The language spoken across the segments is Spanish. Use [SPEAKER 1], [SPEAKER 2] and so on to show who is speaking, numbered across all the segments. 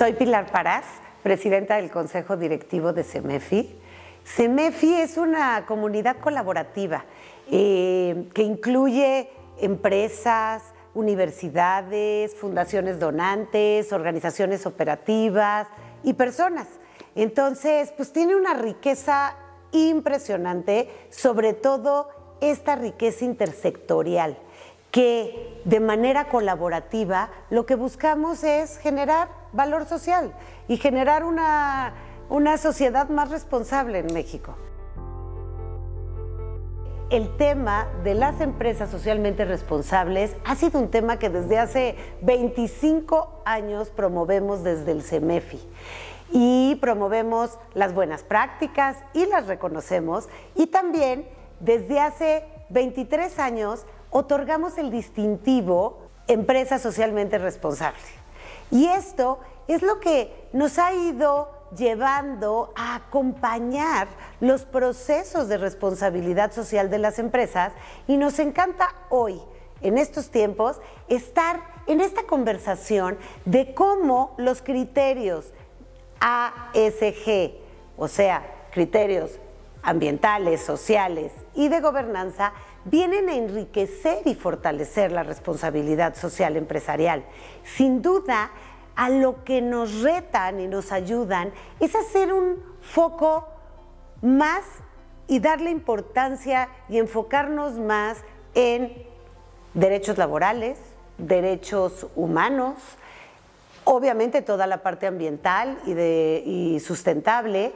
[SPEAKER 1] Soy Pilar Parás, presidenta del Consejo Directivo de CEMEFI. CEMEFI es una comunidad colaborativa eh, que incluye empresas, universidades, fundaciones donantes, organizaciones operativas y personas. Entonces, pues tiene una riqueza impresionante, sobre todo esta riqueza intersectorial, que de manera colaborativa lo que buscamos es generar valor social y generar una, sociedad más responsable en México. El tema de las empresas socialmente responsables ha sido un tema que desde hace 25 años promovemos desde el CEMEFI y promovemos las buenas prácticas y las reconocemos y también desde hace 23 años otorgamos el distintivo empresa socialmente responsable. Y esto es lo que nos ha ido llevando a acompañar los procesos de responsabilidad social de las empresas y nos encanta hoy, en estos tiempos, estar en esta conversación de cómo los criterios ASG, o sea, criterios ambientales, sociales y de gobernanza, vienen a enriquecer y fortalecer la responsabilidad social empresarial. Sin duda, a lo que nos retan y nos ayudan es hacer un foco más y darle importancia y enfocarnos más en derechos laborales, derechos humanos, obviamente toda la parte ambiental y, de, sustentable,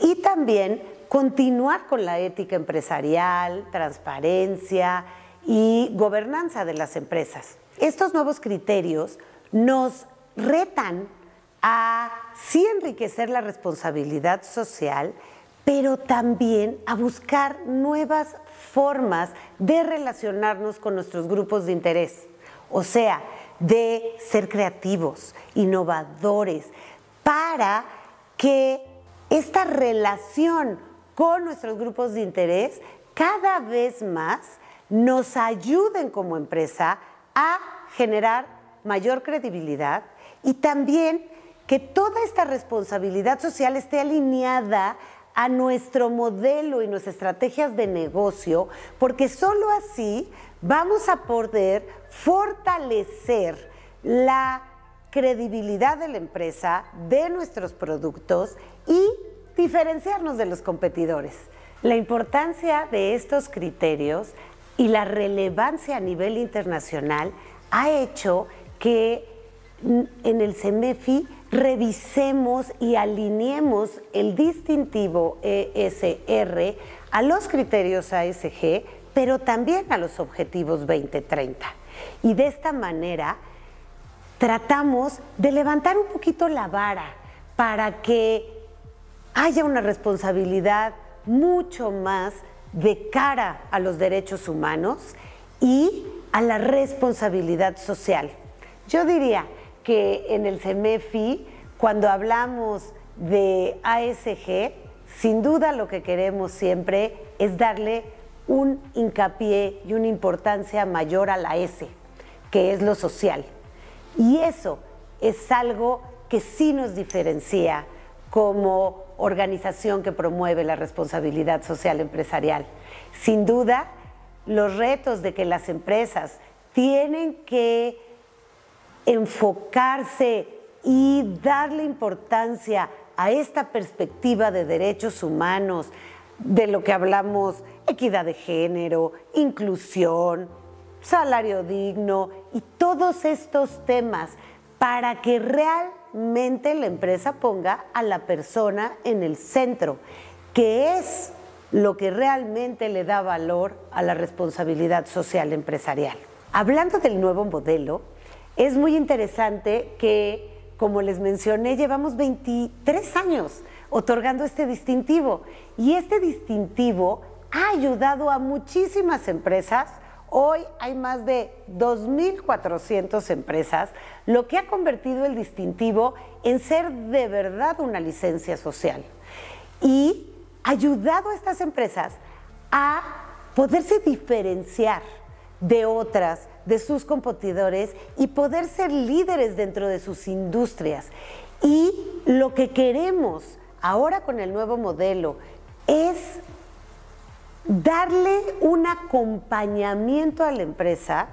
[SPEAKER 1] y también continuar con la ética empresarial, transparencia y gobernanza de las empresas. Estos nuevos criterios nos retan a sí enriquecer la responsabilidad social, pero también a buscar nuevas formas de relacionarnos con nuestros grupos de interés. O sea, de ser creativos, innovadores, para que esta relación con nuestros grupos de interés cada vez más nos ayuden como empresa a generar mayor credibilidad y también que toda esta responsabilidad social esté alineada a nuestro modelo y nuestras estrategias de negocio, porque sólo así vamos a poder fortalecer la credibilidad de la empresa, de nuestros productos y diferenciarnos de los competidores. La importancia de estos criterios y la relevancia a nivel internacional ha hecho que en el CEMEFI revisemos y alineemos el distintivo ESR a los criterios ASG, pero también a los objetivos 2030. Y de esta manera tratamos de levantar un poquito la vara para que haya una responsabilidad mucho más de cara a los derechos humanos y a la responsabilidad social. Yo diría que en el CEMEFI, cuando hablamos de ASG, sin duda lo que queremos siempre es darle un hincapié y una importancia mayor a la S, que es lo social. Y eso es algo que sí nos diferencia como organización que promueve la responsabilidad social empresarial. Sin duda, los retos de que las empresas tienen que enfocarse y darle importancia a esta perspectiva de derechos humanos, de lo que hablamos, equidad de género, inclusión, salario digno y todos estos temas para que realmente la empresa ponga a la persona en el centro, que es lo que realmente le da valor a la responsabilidad social empresarial. Hablando del nuevo modelo, es muy interesante que, como les mencioné, llevamos 23 años otorgando este distintivo y este distintivo ha ayudado a muchísimas empresas Hoy hay más de 2.400 empresas, lo que ha convertido el distintivo en ser de verdad una licencia social y ayudado a estas empresas a poderse diferenciar de otras, de sus competidores y poder ser líderes dentro de sus industrias. Y lo que queremos ahora con el nuevo modelo es darle un acompañamiento a la empresa.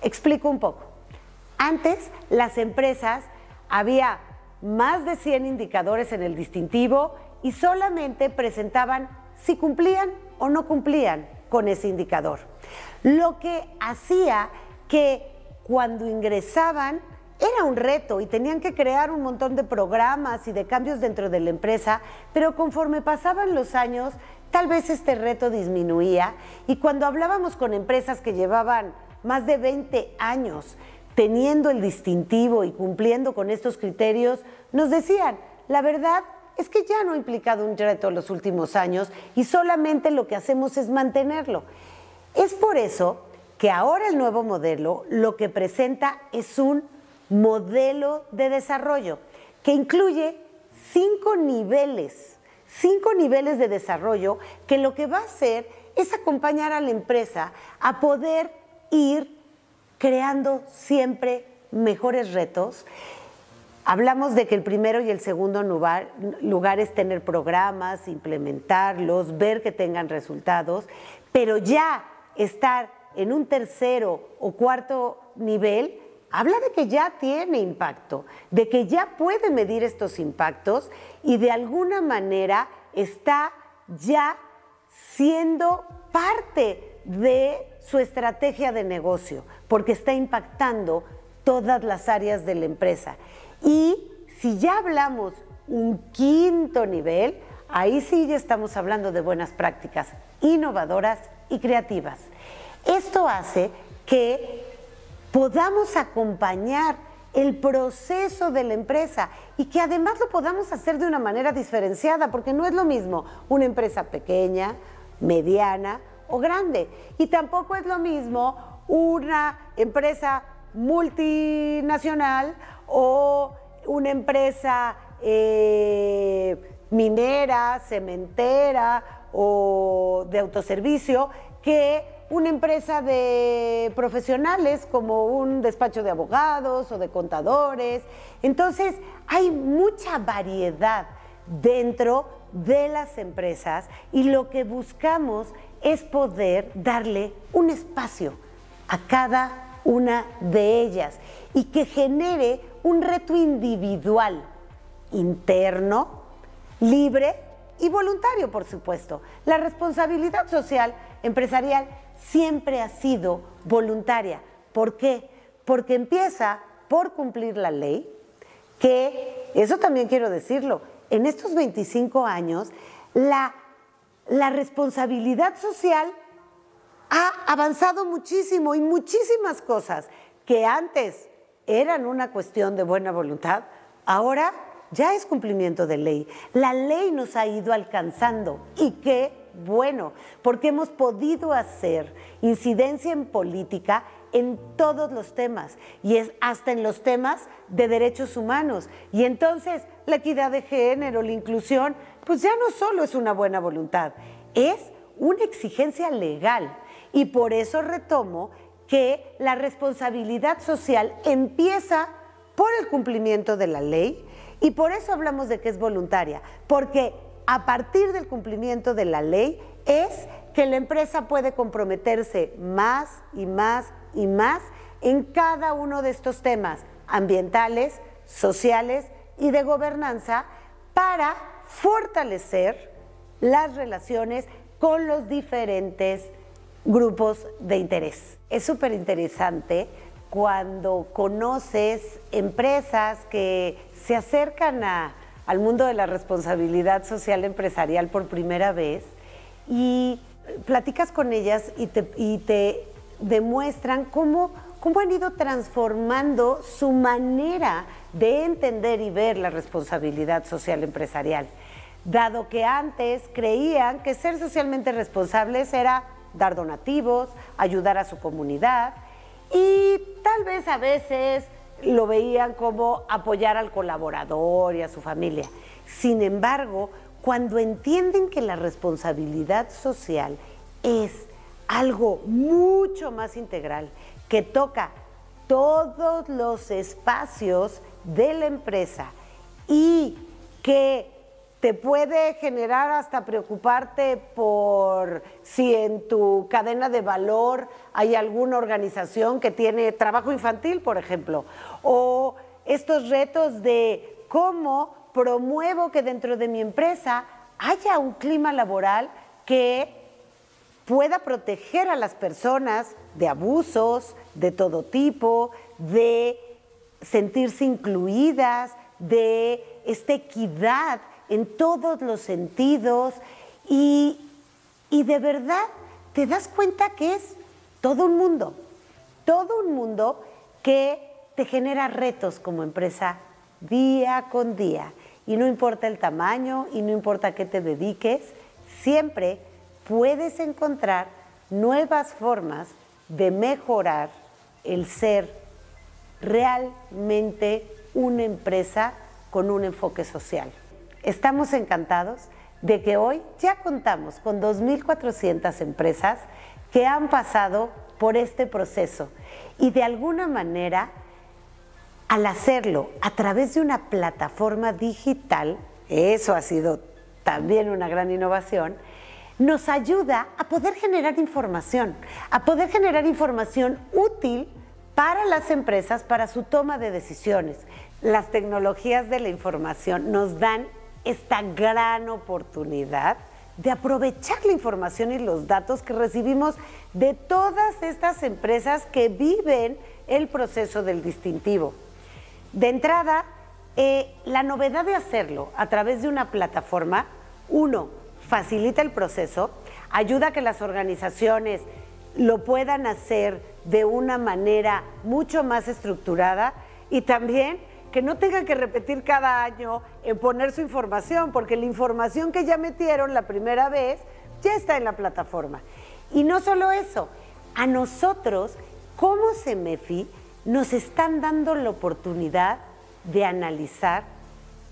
[SPEAKER 1] Explico un poco. Antes las empresas había más de 100 indicadores en el distintivo y solamente presentaban si cumplían o no cumplían con ese indicador. Lo que hacía que cuando ingresaban era un reto y tenían que crear un montón de programas y de cambios dentro de la empresa, pero conforme pasaban los años tal vez este reto disminuía y cuando hablábamos con empresas que llevaban más de 20 años teniendo el distintivo y cumpliendo con estos criterios, nos decían, la verdad es que ya no ha implicado un reto en los últimos años y solamente lo que hacemos es mantenerlo. Es por eso que ahora el nuevo modelo lo que presenta es un modelo de desarrollo que incluye cinco niveles cinco niveles de desarrollo que lo que va a hacer es acompañar a la empresa a poder ir creando siempre mejores retos. Hablamos de que el primero y el segundo lugar, es tener programas, implementarlos, ver que tengan resultados, pero ya estar en un tercero o cuarto nivel habla de que ya tiene impacto, de que ya puede medir estos impactos y de alguna manera está ya siendo parte de su estrategia de negocio, porque está impactando todas las áreas de la empresa. Y si ya hablamos un quinto nivel, ahí sí ya estamos hablando de buenas prácticas innovadoras y creativas. Esto hace que podamos acompañar el proceso de la empresa y que además lo podamos hacer de una manera diferenciada, porque no es lo mismo una empresa pequeña, mediana o grande. Y tampoco es lo mismo una empresa multinacional o una empresa eh, minera, cementera o de autoservicio que una empresa de profesionales como un despacho de abogados o de contadores. Entonces, hay mucha variedad dentro de las empresas y lo que buscamos es poder darle un espacio a cada una de ellas y que genere un reto individual, interno, libre y voluntario, por supuesto. La responsabilidad social empresarial siempre ha sido voluntaria. ¿Por qué? Porque empieza por cumplir la ley, que, eso también quiero decirlo, en estos 25 años, la, la responsabilidad social ha avanzado muchísimo y muchísimas cosas que antes eran una cuestión de buena voluntad, ahora ya es cumplimiento de ley. La ley nos ha ido alcanzando y que bueno, porque hemos podido hacer incidencia en política en todos los temas y es hasta en los temas de derechos humanos. Y entonces la equidad de género, la inclusión, pues ya no solo es una buena voluntad, es una exigencia legal. Y por eso retomo que la responsabilidad social empieza por el cumplimiento de la ley y por eso hablamos de que es voluntaria, porque a partir del cumplimiento de la ley es que la empresa puede comprometerse más y más y más en cada uno de estos temas ambientales, sociales y de gobernanza para fortalecer las relaciones con los diferentes grupos de interés. Es súper interesante cuando conoces empresas que se acercan a al mundo de la responsabilidad social empresarial por primera vez y eh, platicas con ellas y te, demuestran cómo, cómo han ido transformando su manera de entender y ver la responsabilidad social empresarial, dado que antes creían que ser socialmente responsables era dar donativos, ayudar a su comunidad y tal vez a veces lo veían como apoyar al colaborador y a su familia. Sin embargo, cuando entienden que la responsabilidad social es algo mucho más integral, que toca todos los espacios de la empresa y que te puede generar hasta preocuparte por si en tu cadena de valor hay alguna organización que tiene trabajo infantil, por ejemplo, o estos retos de cómo promuevo que dentro de mi empresa haya un clima laboral que pueda proteger a las personas de abusos de todo tipo, de sentirse incluidas, de esta equidad en todos los sentidos y, de verdad te das cuenta que es todo un mundo, todo un mundo que te genera retos como empresa día con día. Y no importa el tamaño y no importa a qué te dediques, siempre puedes encontrar nuevas formas de mejorar el ser realmente una empresa con un enfoque social. Estamos encantados de que hoy ya contamos con 2.400 empresas que han pasado por este proceso y de alguna manera al hacerlo a través de una plataforma digital, eso ha sido también una gran innovación, nos ayuda a poder generar información, a poder generar información útil para las empresas, para su toma de decisiones. Las tecnologías de la información nos dan esta gran oportunidad de aprovechar la información y los datos que recibimos de todas estas empresas que viven el proceso del distintivo. De entrada, eh, la novedad de hacerlo a través de una plataforma, uno, facilita el proceso, ayuda a que las organizaciones lo puedan hacer de una manera mucho más estructurada y también que no tenga que repetir cada año en poner su información, porque la información que ya metieron la primera vez ya está en la plataforma. Y no solo eso, a nosotros, como CEMEFI, nos están dando la oportunidad de analizar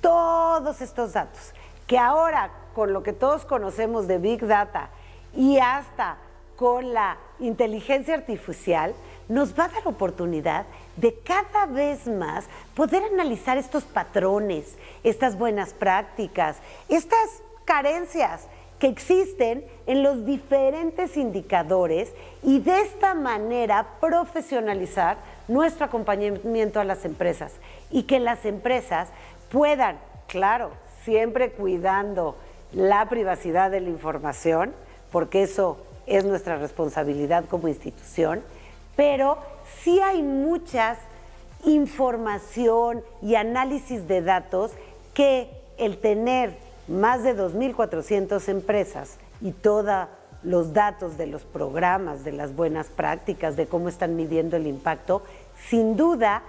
[SPEAKER 1] todos estos datos, que ahora con lo que todos conocemos de Big Data y hasta con la inteligencia artificial, nos va a dar oportunidad de cada vez más poder analizar estos patrones, estas buenas prácticas, estas carencias que existen en los diferentes indicadores y de esta manera profesionalizar nuestro acompañamiento a las empresas y que las empresas puedan, claro, siempre cuidando la privacidad de la información, porque eso es nuestra responsabilidad como institución, pero sí hay muchas información y análisis de datos que el tener más de 2.400 empresas y todos los datos de los programas, de las buenas prácticas, de cómo están midiendo el impacto, sin duda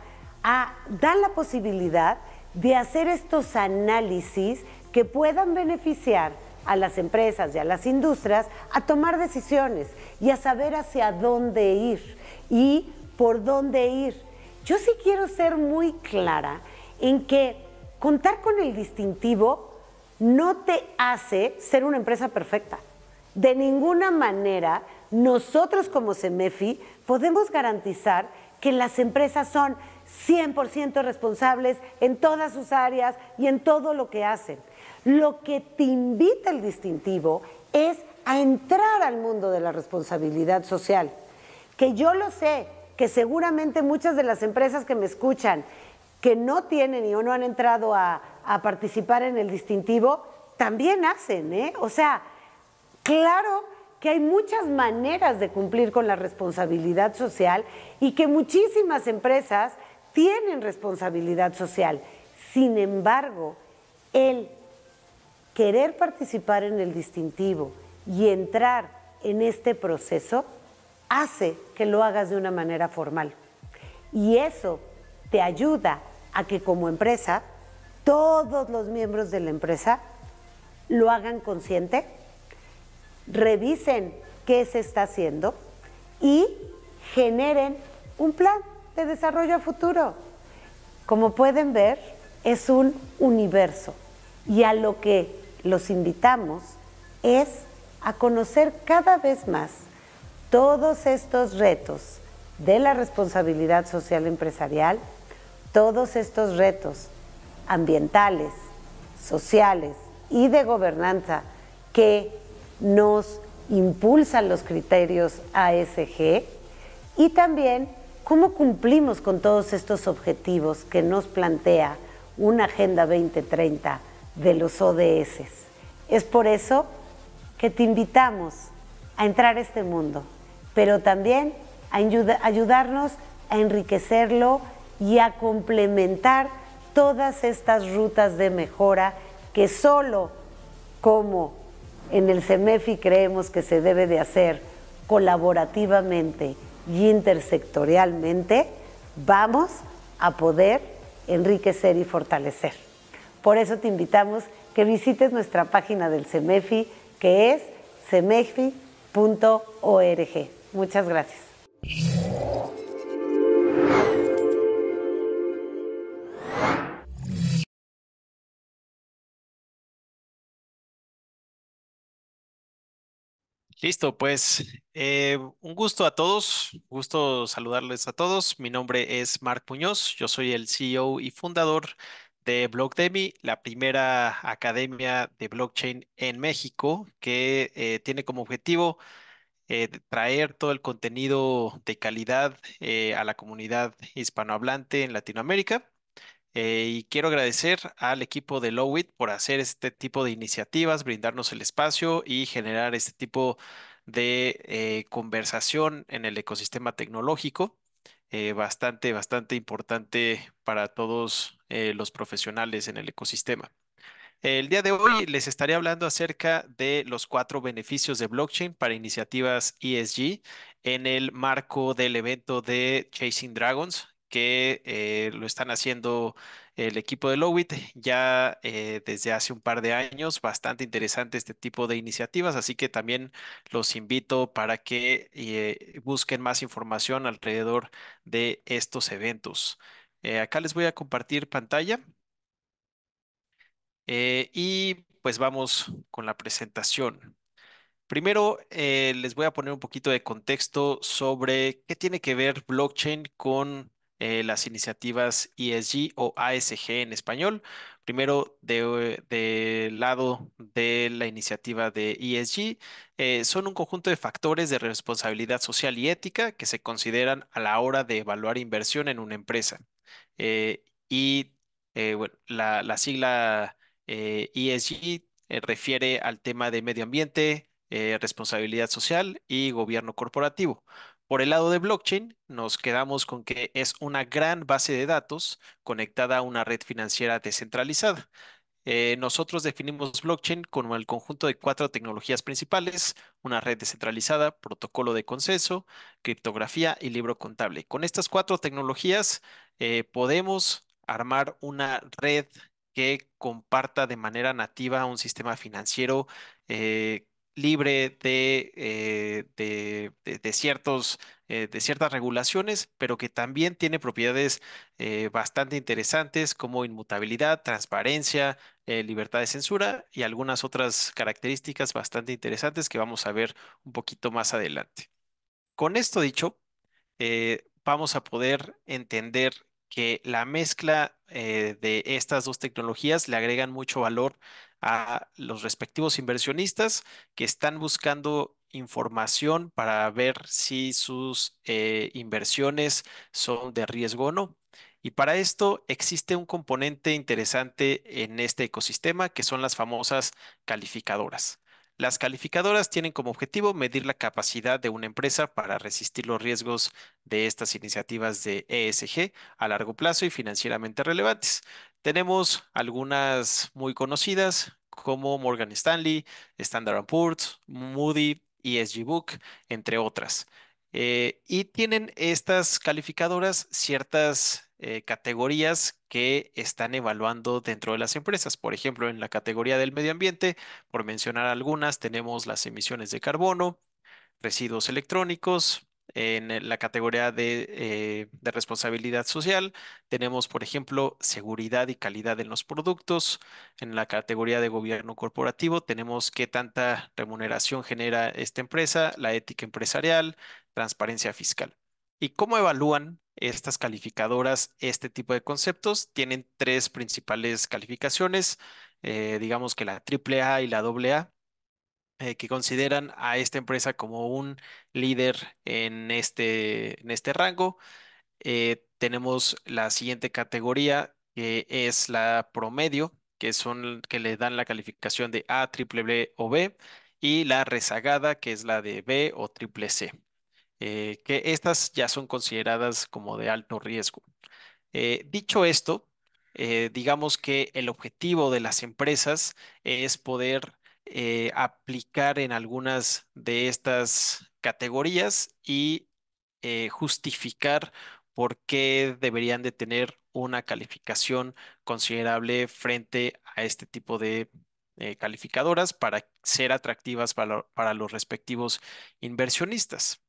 [SPEAKER 1] a, la posibilidad de hacer estos análisis que puedan beneficiar a las empresas y a las industrias a tomar decisiones y a saber hacia dónde ir. Y por dónde ir. Yo sí quiero ser muy clara en que contar con el distintivo no te hace ser una empresa perfecta. De ninguna manera nosotros como CEMEFI podemos garantizar que las empresas son 100% responsables en todas sus áreas y en todo lo que hacen. Lo que te invita el distintivo es a entrar al mundo de la responsabilidad social, que yo lo sé, que seguramente muchas de las empresas que me escuchan que no tienen y o no han entrado a, participar en el distintivo, también hacen, ¿eh? O sea, claro que hay muchas maneras de cumplir con la responsabilidad social y que muchísimas empresas tienen responsabilidad social. Sin embargo, el querer participar en el distintivo y entrar en este proceso hace que lo hagas de una manera formal. Y eso te ayuda a que como empresa, todos los miembros de la empresa lo hagan consciente, revisen qué se está haciendo y generen un plan de desarrollo futuro. Como pueden ver, es un universo y a lo que los invitamos es a conocer cada vez más todos estos retos de la responsabilidad social empresarial, todos estos retos ambientales, sociales y de gobernanza que nos impulsan los criterios ASG y también cómo cumplimos con todos estos objetivos que nos plantea una Agenda 2030 de los ODS. Es por eso que te invitamos a entrar a este mundo pero también a ayudarnos a enriquecerlo y a complementar todas estas rutas de mejora que solo como en el CEMEFI creemos que se debe de hacer colaborativamente y intersectorialmente, vamos a poder enriquecer y fortalecer. Por eso te invitamos que visites nuestra página del CEMEFI, que es cemefi.org. Muchas gracias.
[SPEAKER 2] Listo, pues
[SPEAKER 3] eh, un gusto a todos, gusto saludarles a todos. Mi nombre es Marc Muñoz, yo soy el CEO y fundador de BlockDemi, la primera academia de blockchain en México que eh, tiene como objetivo eh, traer todo el contenido de calidad eh, a la comunidad hispanohablante en Latinoamérica. Eh, y quiero agradecer al equipo de Lowit por hacer este tipo de iniciativas, brindarnos el espacio y generar este tipo de conversación en el ecosistema tecnológico. bastante, bastante importante para todos los profesionales en el ecosistema. El día de hoy les estaré hablando acerca de los cuatro beneficios de blockchain para iniciativas ESG en el marco del evento de Chasing Dragons que eh, lo están haciendo el equipo de Lowit ya eh, desde hace un par de años. Bastante interesante este tipo de iniciativas, así que también los invito para que eh, busquen más información alrededor de estos eventos. acá les voy a compartir pantalla eh, y pues vamos con la presentación. Primero, eh, les voy a poner un poquito de contexto sobre qué tiene que ver blockchain con eh, las iniciativas ESG o ASG en español. Primero, del lado de la iniciativa de ESG, son un conjunto de factores de responsabilidad social y ética que se consideran a la hora de evaluar inversión en una empresa. y la, la sigla ESG eh, e eh, refiere al tema de medio ambiente, eh, responsabilidad social y gobierno corporativo. Por el lado de blockchain, nos quedamos con que es una gran base de datos conectada a una red financiera descentralizada. nosotros definimos blockchain como el conjunto de cuatro tecnologías principales, una red descentralizada, protocolo de consenso, criptografía y libro contable. Con estas cuatro tecnologías podemos armar una red que comparta de manera nativa un sistema financiero eh, libre eh, de, de, ciertos, eh, de ciertas regulaciones, pero que también tiene propiedades bastante interesantes como inmutabilidad, transparencia, libertad de censura y algunas otras características bastante interesantes que vamos a ver un poquito más adelante. Con esto dicho, vamos a poder entender que la mezcla eh, de estas dos tecnologías le agregan mucho valor a los respectivos inversionistas que están buscando información para ver si sus eh, inversiones son de riesgo o no. Y para esto existe un componente interesante en este ecosistema que son las famosas calificadoras. Las calificadoras tienen como objetivo medir la capacidad de una empresa para resistir los riesgos de estas iniciativas de ESG a largo plazo y financieramente relevantes. Tenemos algunas muy conocidas como Morgan Stanley, Standard Poor's, Moody, ESG Book, entre otras. Eh, y tienen estas calificadoras ciertas eh, categorías que están evaluando dentro de las empresas. Por ejemplo, en la categoría del medio ambiente, por mencionar algunas, tenemos las emisiones de carbono, residuos electrónicos. En eh, la categoría de, eh, de responsabilidad social tenemos, por ejemplo, seguridad y calidad en los productos. En la categoría de gobierno corporativo tenemos qué tanta remuneración genera esta empresa, la ética empresarial, transparencia fiscal. ¿Y cómo evalúan estas calificadoras este tipo de conceptos? Tienen tres principales calificaciones, eh, digamos que la AAA y la AA, A, eh, que consideran a esta empresa como un líder en este, en este rango. Eh, tenemos la siguiente categoría, que es la promedio, que son que le dan la calificación de A, triple B o B, y la rezagada, que es la de B o triple C. Eh, que estas ya son consideradas como de alto riesgo. Eh, dicho esto, eh, digamos que el objetivo de las empresas es poder aplicar en algunas de estas categorías y justificar por qué deberían de tener una calificación considerable frente a este tipo de calificadoras para ser atractivas para, los respectivos inversionistas.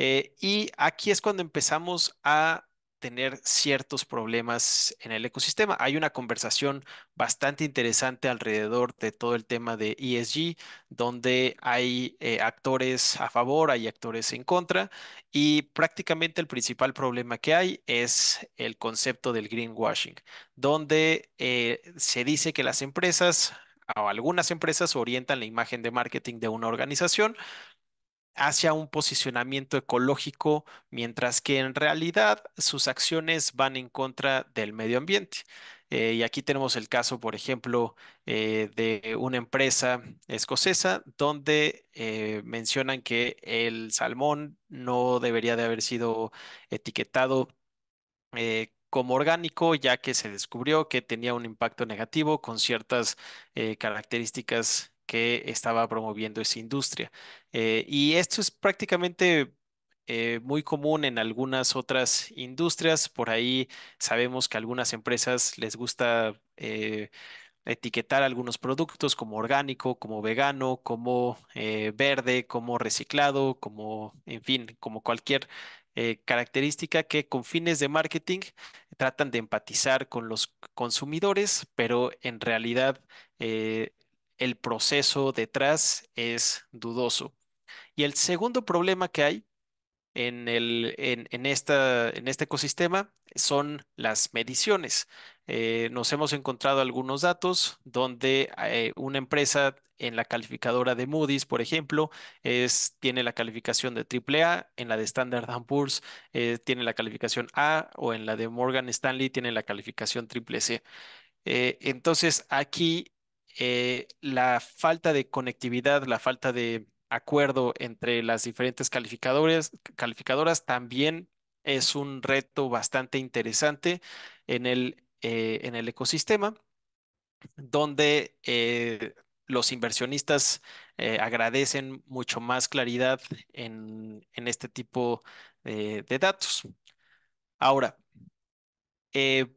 [SPEAKER 3] Eh, y aquí es cuando empezamos a tener ciertos problemas en el ecosistema. Hay una conversación bastante interesante alrededor de todo el tema de ESG, donde hay eh, actores a favor, hay actores en contra, y prácticamente el principal problema que hay es el concepto del greenwashing, donde eh, se dice que las empresas o algunas empresas orientan la imagen de marketing de una organización hacia un posicionamiento ecológico, mientras que en realidad sus acciones van en contra del medio ambiente. Eh, y aquí tenemos el caso, por ejemplo, eh, de una empresa escocesa donde eh, mencionan que el salmón no debería de haber sido etiquetado como orgánico, ya que se descubrió que tenía un impacto negativo con ciertas características que estaba promoviendo esa industria. Eh, y esto es prácticamente eh, muy común en algunas otras industrias. Por ahí sabemos que a algunas empresas les gusta eh, etiquetar algunos productos como orgánico, como vegano, como verde, como reciclado, como, en fin, como cualquier característica que con fines de marketing tratan de empatizar con los consumidores, pero en realidad el proceso detrás es dudoso. Y el segundo problema que hay en, el, en, esta, en este ecosistema son las mediciones. Eh, nos hemos encontrado algunos datos donde eh, una empresa en la calificadora de Moody's, por ejemplo, es, tiene la calificación de AAA, en la de Standard Poor's eh, tiene la calificación A o en la de Morgan Stanley tiene la calificación triple C. entonces, aquí eh, la falta de conectividad, la falta de acuerdo entre las diferentes calificadoras también es un reto bastante interesante en el, eh, en el ecosistema, donde eh, los inversionistas agradecen mucho más claridad en, en este tipo de datos. Ahora,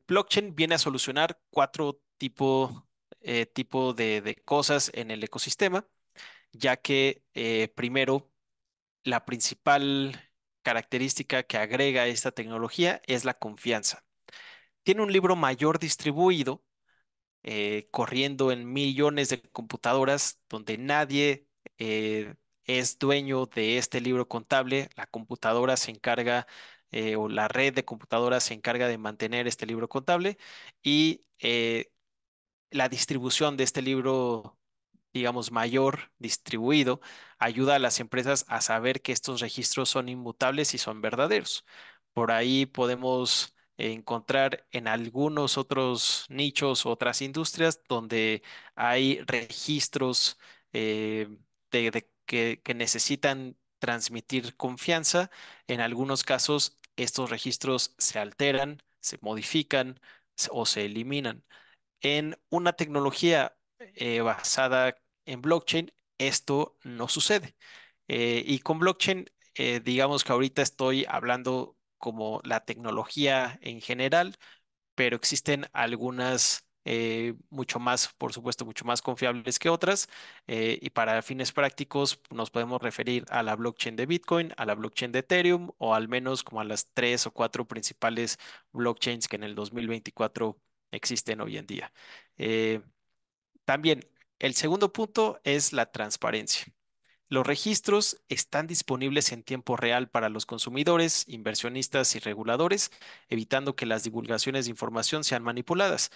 [SPEAKER 3] blockchain viene a solucionar cuatro tipos eh, tipo de, cosas en el ecosistema, ya que eh, primero, la principal característica que agrega esta tecnología es la confianza. Tiene un libro mayor distribuido, eh, corriendo en millones de computadoras, donde nadie es dueño de este libro contable, la computadora se encarga o la red de computadoras se encarga de mantener este libro contable y la distribución de este libro, digamos, mayor, distribuido, ayuda a las empresas a saber que estos registros son inmutables y son verdaderos. Por ahí podemos encontrar en algunos otros nichos, otras industrias, donde hay registros eh, que necesitan transmitir confianza. En algunos casos, estos registros se alteran, se modifican o se eliminan en una tecnología eh, basada en blockchain, esto no sucede. Eh, y con blockchain, eh, digamos que ahorita estoy hablando como la tecnología en general, pero existen algunas mucho más, por supuesto, mucho más confiables que otras. y para fines prácticos nos podemos referir a la blockchain de Bitcoin, a la blockchain de Ethereum o al menos como a las tres o cuatro principales blockchains que en el 2024 existen hoy en día. Eh, también, el segundo punto es la transparencia. Los registros están disponibles en tiempo real para los consumidores, inversionistas y reguladores, evitando que las divulgaciones de información sean manipuladas.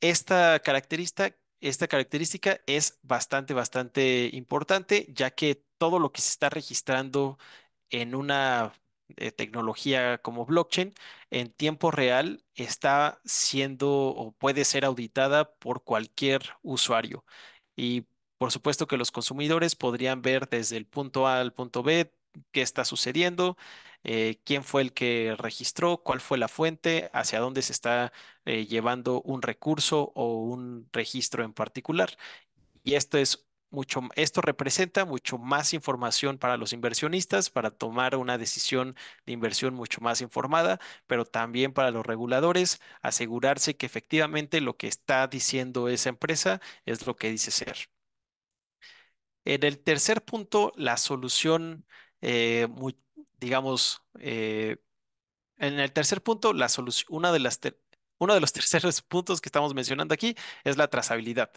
[SPEAKER 3] Esta característica, esta característica es bastante, bastante importante, ya que todo lo que se está registrando en una tecnología como blockchain en tiempo real está siendo o puede ser auditada por cualquier usuario. Y por supuesto que los consumidores podrían ver desde el punto A al punto B qué está sucediendo, eh, quién fue el que registró, cuál fue la fuente, hacia dónde se está eh, llevando un recurso o un registro en particular. Y esto es esto representa mucho más información para los inversionistas para tomar una decisión de inversión mucho más informada, pero también para los reguladores asegurarse que efectivamente lo que está diciendo esa empresa es lo que dice ser. En el tercer punto, la solución, eh, digamos, eh, en el tercer punto, la solución, una de las uno de los terceros puntos que estamos mencionando aquí es la trazabilidad.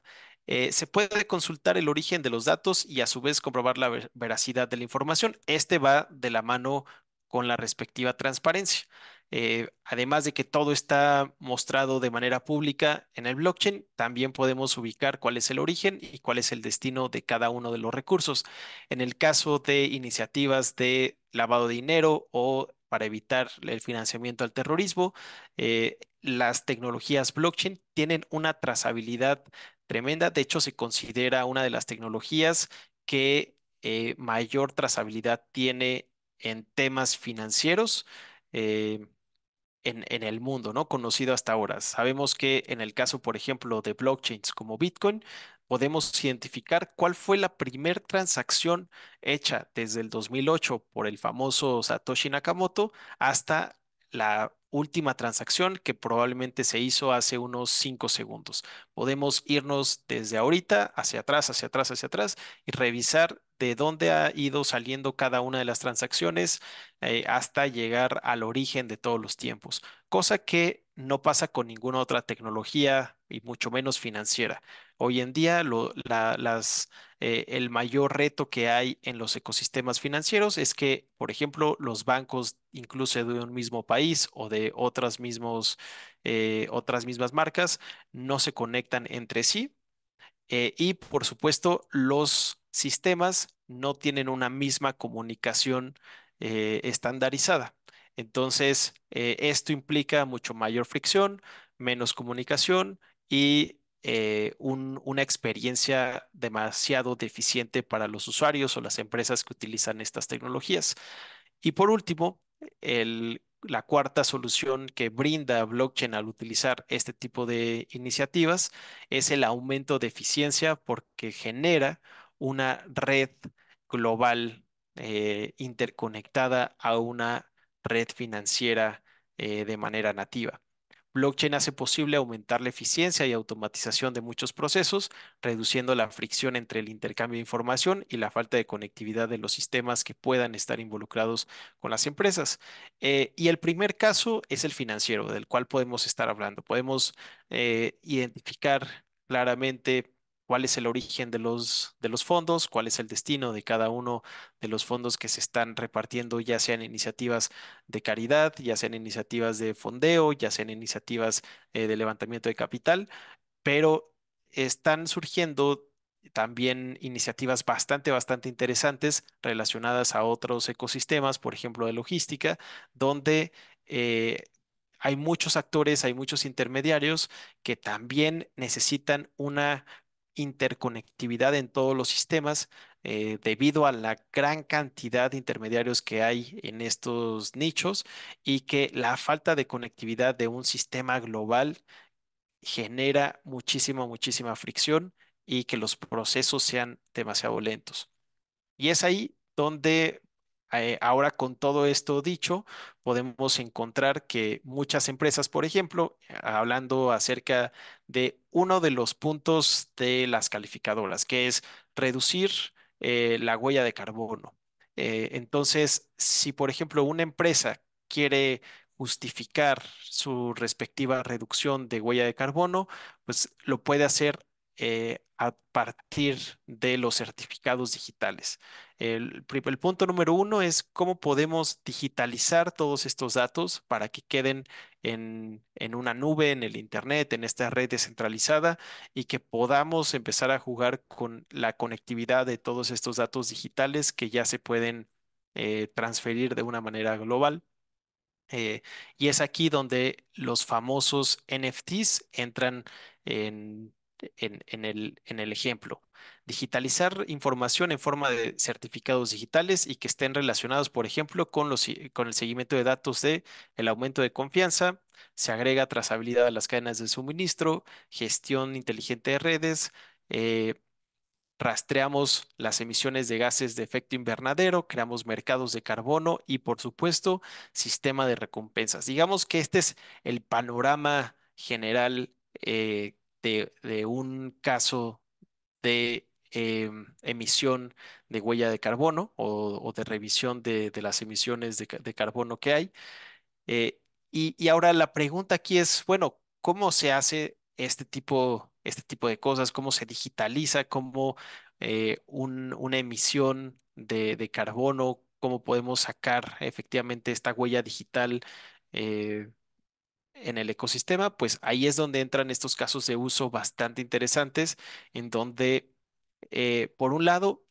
[SPEAKER 3] Eh, se puede consultar el origen de los datos y a su vez comprobar la veracidad de la información. Este va de la mano con la respectiva transparencia. Eh, además de que todo está mostrado de manera pública en el blockchain, también podemos ubicar cuál es el origen y cuál es el destino de cada uno de los recursos. En el caso de iniciativas de lavado de dinero o para evitar el financiamiento al terrorismo, eh, las tecnologías blockchain tienen una trazabilidad tremenda. De hecho, se considera una de las tecnologías que eh, mayor trazabilidad tiene en temas financieros. Eh, en, en, el mundo, ¿no? Conocido hasta ahora. Sabemos que en el caso, por ejemplo, de blockchains como Bitcoin, podemos identificar cuál fue la primer transacción hecha desde el 2008 por el famoso Satoshi Nakamoto hasta la última transacción que probablemente se hizo hace unos 5 segundos. Podemos irnos desde ahorita hacia atrás, hacia atrás, hacia atrás y revisar de dónde ha ido saliendo cada una de las transacciones eh, hasta llegar al origen de todos los tiempos, cosa que no pasa con ninguna otra tecnología y mucho menos financiera. Hoy en día, eh, el mayor reto que hay en los ecosistemas financieros es que, por ejemplo, los bancos, incluso de un mismo país o de otras, eh, otras mismas marcas, no se conectan entre sí. Eh, y, por supuesto, los sistemas no tienen una misma comunicación estandarizada. Entonces, esto implica mucho mayor fricción, menos comunicación y eh, una experiencia demasiado deficiente para los usuarios o las empresas que utilizan estas tecnologías. Y por último, la cuarta solución que brinda blockchain al utilizar este tipo de iniciativas es el aumento de eficiencia porque genera una red global eh, interconectada a una red financiera eh, de manera nativa. Blockchain hace posible aumentar la eficiencia y automatización de muchos procesos, reduciendo la fricción entre el intercambio de información y la falta de conectividad de los sistemas que puedan estar involucrados con las empresas. Eh, y el primer caso es el financiero, del cual podemos estar hablando. Podemos eh, identificar claramente cuál es el origen de los, de los fondos, cuál es el destino de cada uno de los fondos que se están repartiendo, ya sean iniciativas de caridad, ya sean iniciativas de fondeo, ya sean iniciativas eh, de levantamiento de capital, pero están surgiendo también iniciativas bastante, bastante interesantes relacionadas a otros ecosistemas, por ejemplo, de logística, donde... Eh, hay muchos actores, hay muchos intermediarios que también necesitan una interconectividad en todos los sistemas eh, debido a la gran cantidad de intermediarios que hay en estos nichos y que la falta de conectividad de un sistema global genera muchísima, muchísima fricción y que los procesos sean demasiado lentos. Y es ahí donde eh, ahora con todo esto dicho, podemos encontrar que muchas empresas, por ejemplo, hablando acerca de uno de los puntos de las calificadoras, que es reducir eh, la huella de carbono. Eh, entonces, si por ejemplo una empresa quiere justificar su respectiva reducción de huella de carbono, pues lo puede hacer eh, a partir de los certificados digitales. El, punto número uno es cómo podemos digitalizar todos estos datos para que queden en, una nube, en el Internet, en esta red descentralizada y que podamos empezar a jugar con la conectividad de todos estos datos digitales que ya se pueden eh, transferir de una manera global. Eh, y es aquí donde los famosos NFTs entran en en, el, ejemplo. Digitalizar información en forma de certificados digitales y que estén relacionados, por ejemplo, con, los, con el seguimiento de datos de el aumento de confianza, se agrega trazabilidad a las cadenas de suministro, gestión inteligente de redes, eh, rastreamos las emisiones de gases de efecto invernadero, creamos mercados de carbono y, por supuesto, sistema de recompensas. Digamos que este es el panorama general eh, de, un caso de em, emisión de huella de carbono o, de revisión de, las emisiones de, carbono que hay. Eh, y, ahora la pregunta aquí es, bueno, ¿cómo se hace este tipo, este tipo de cosas? ¿Cómo se digitaliza? ¿Cómo eh, una emisión de, de, carbono? ¿Cómo podemos sacar efectivamente esta huella digital? Eh, en el ecosistema, pues ahí es donde entran estos casos de uso bastante interesantes, en donde, eh, por un lado,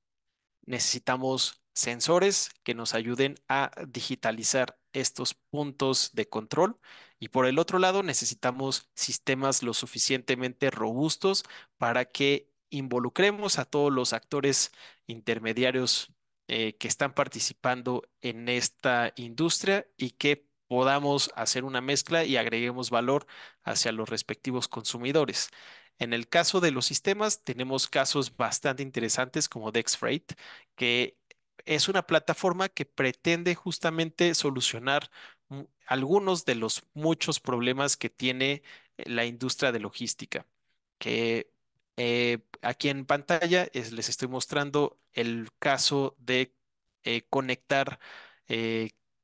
[SPEAKER 3] necesitamos sensores que nos ayuden a digitalizar estos puntos de control y por el otro lado necesitamos sistemas lo suficientemente robustos para que involucremos a todos los actores intermediarios eh, que están participando en esta industria y que podamos hacer una mezcla y agreguemos valor hacia los respectivos consumidores. En el caso de los sistemas, tenemos casos bastante interesantes como Dex Freight, que es una plataforma que pretende justamente solucionar algunos de los muchos problemas que tiene eh, la industria de logística, que eh, aquí en pantalla les estoy mostrando el caso de eh, conectar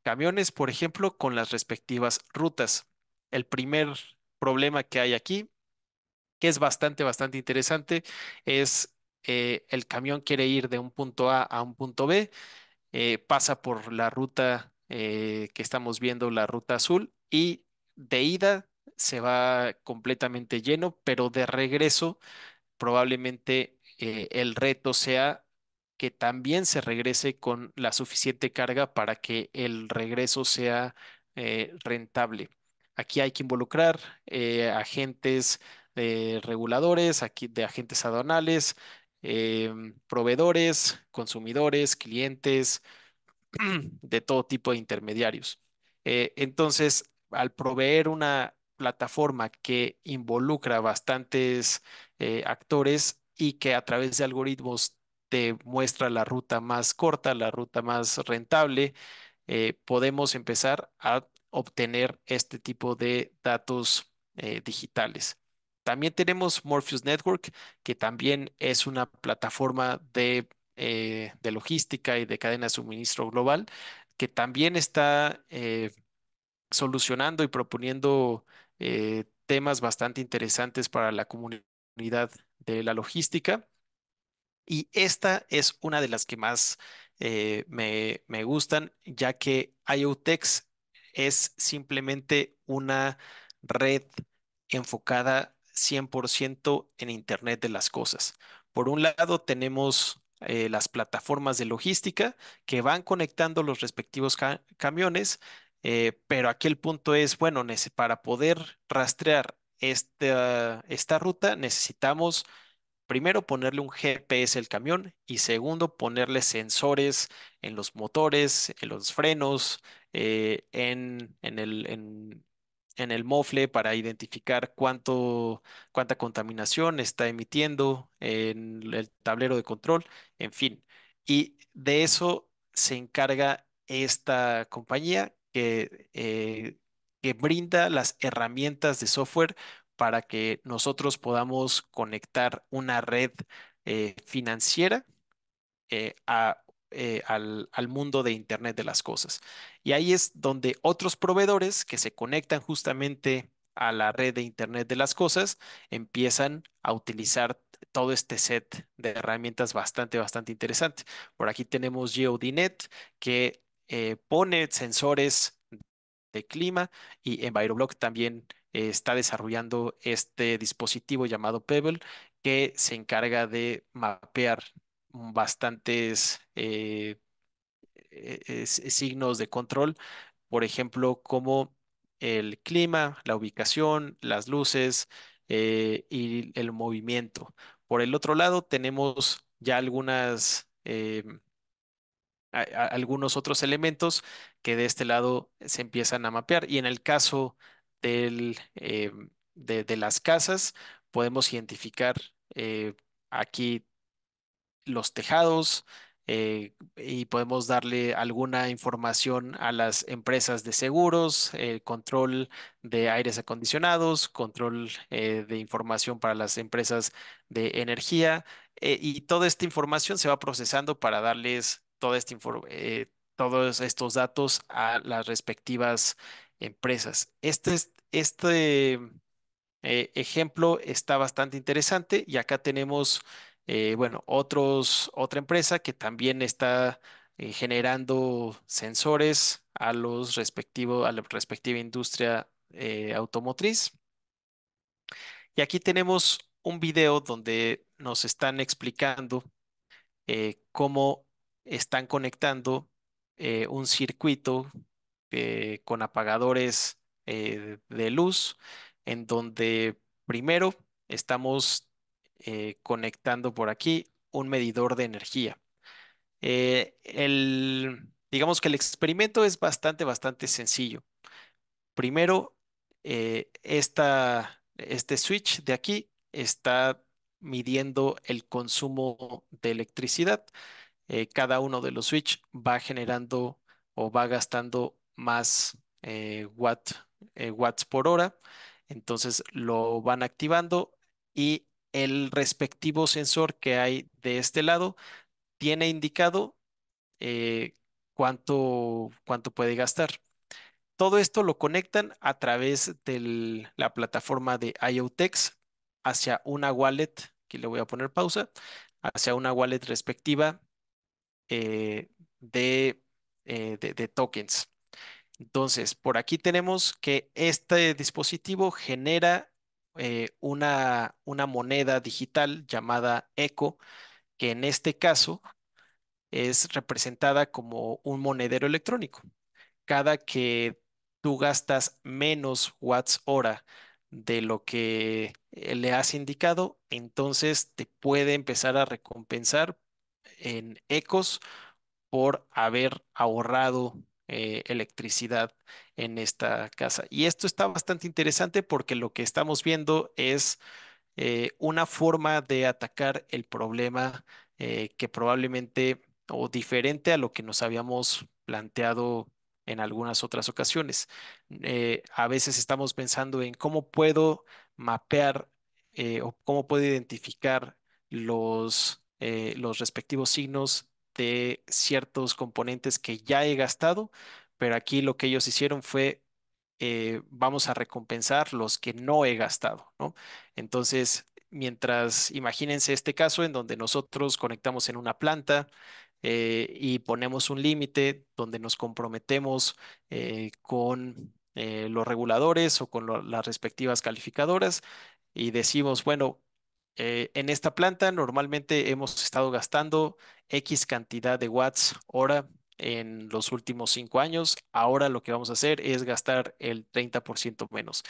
[SPEAKER 3] camiones, por ejemplo, con las respectivas rutas. El primer problema que hay aquí, que es bastante, bastante interesante, es eh, el camión quiere ir de un punto A a un punto B, eh, pasa por la ruta eh, que estamos viendo, la ruta azul, y de ida se va completamente lleno, pero de regreso probablemente el reto sea que también se regrese con la suficiente carga para que el regreso sea eh, rentable. Aquí hay que involucrar eh, agentes reguladores, aquí de agentes aduanales, em, proveedores, consumidores, clientes, de todo tipo de intermediarios. Eh, entonces, al proveer una plataforma que involucra bastantes actores y que a través de algoritmos muestra la ruta más corta, la ruta más rentable, eh, podemos empezar a obtener este tipo de datos eh, digitales. También tenemos Morpheus Network, que también es una plataforma de, eh, de logística y de cadena de suministro global, que también está solucionando y proponiendo temas bastante interesantes para la comunidad de la logística. Y esta es una de las que más eh, me, gustan, ya que IoTex es simplemente una red enfocada 100% en Internet de las Cosas. Por un lado tenemos eh, las plataformas de logística que van conectando los respectivos camiones, eh, pero aquí el punto es, bueno, para poder rastrear esta ruta necesitamos primero ponerle un GPS al camión y segundo ponerle sensores en los motores, en los frenos, eh, en, el, mofle para identificar cuánta contaminación está emitiendo, en el tablero de control, en fin. Y de eso se encarga esta compañía que eh, brinda las herramientas de software para que nosotros podamos conectar una red eh, financiera eh, eh, al, mundo de Internet de las Cosas. Y ahí es donde otros proveedores que se conectan justamente a la red de Internet de las Cosas empiezan a utilizar todo este set de herramientas bastante, bastante interesante. Por aquí tenemos Geodinet que pone sensores de clima y EnviroBlock también eh, está desarrollando este dispositivo llamado Pebble que se encarga de mapear bastantes eh, e, e, e, signos de control, por ejemplo, como el clima, la ubicación, las luces eh, y el movimiento. Por el otro lado, tenemos ya algunas, algunos otros elementos que de este lado se empiezan a mapear. Y en el caso eh, de, las casas, podemos identificar eh, aquí los tejados eh, y podemos darle alguna información a las empresas de seguros, control de aires acondicionados, control de información para las empresas de energía y toda esta información se va procesando para darles toda esta todos estos datos a las respectivas empresas. Este, este eh, ejemplo está bastante interesante y acá tenemos, eh, bueno, otros, otra empresa que también está eh, generando sensores a, los respectivo, a la respectiva industria automotriz. Y aquí tenemos un video donde nos están explicando cómo están conectando un circuito este, con apagadores eh, de luz, en donde primero estamos eh, conectando por aquí un medidor de energía. Eh, el, digamos que el experimento es bastante, bastante sencillo. Primero, esta, este switch de aquí está midiendo el consumo de electricidad. cada uno de los switch va generando o va gastando más eh, eh, watts por hora. Entonces lo van activando y el respectivo sensor que hay de este lado tiene indicado eh, cuánto, puede gastar. Todo esto lo conectan a través de la plataforma de IoTex hacia una wallet, aquí le voy a poner pausa, hacia una wallet respectiva de, tokens. Entonces, por aquí tenemos que este dispositivo genera eh, una, una moneda digital llamada ECO, que en este caso es representada como un monedero electrónico. Cada que tú gastas menos watts hora de lo que eh, le has indicado, entonces te puede empezar a recompensar en ecos por haber ahorrado eh, electricidad en esta casa. Y esto está bastante interesante porque lo que estamos viendo es eh, una forma de atacar el problema eh, que probablemente o diferente a lo que nos habíamos planteado en algunas otras ocasiones. a veces estamos pensando en cómo puedo mapear o cómo puedo identificar los, los respectivos signos de ciertos componentes que ya he gastado, pero aquí lo que ellos hicieron fue eh, vamos a recompensar los que no he gastado, ¿no? Entonces, mientras, imagínense este caso en donde nosotros conectamos en una planta eh, y ponemos un límite donde nos comprometemos eh, con los reguladores o con las respectivas calificadoras y decimos, bueno, eh, en esta planta normalmente hemos estado gastando X cantidad de watts hora en los últimos cinco años. Ahora lo que vamos a hacer es gastar el 30% menos.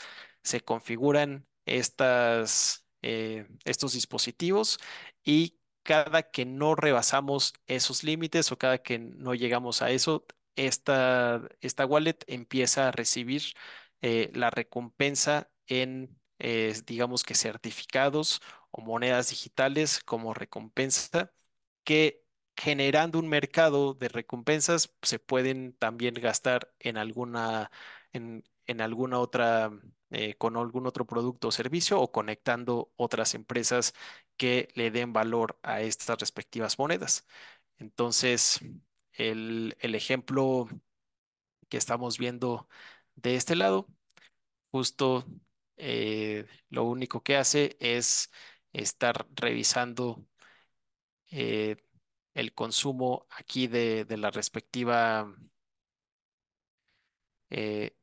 [SPEAKER 3] Se configuran eh, estos dispositivos y cada que no rebasamos esos límites o cada que no llegamos a eso, esta, wallet empieza a recibir eh, la recompensa en, digamos que certificados o monedas digitales como recompensa que generando un mercado de recompensas se pueden también gastar en alguna, en, alguna otra, eh, con algún otro producto o servicio o conectando otras empresas que le den valor a estas respectivas monedas. Entonces, el, ejemplo que estamos viendo de este lado, justo eh, lo único que hace es estar revisando eh, el consumo aquí de, la respectiva eh,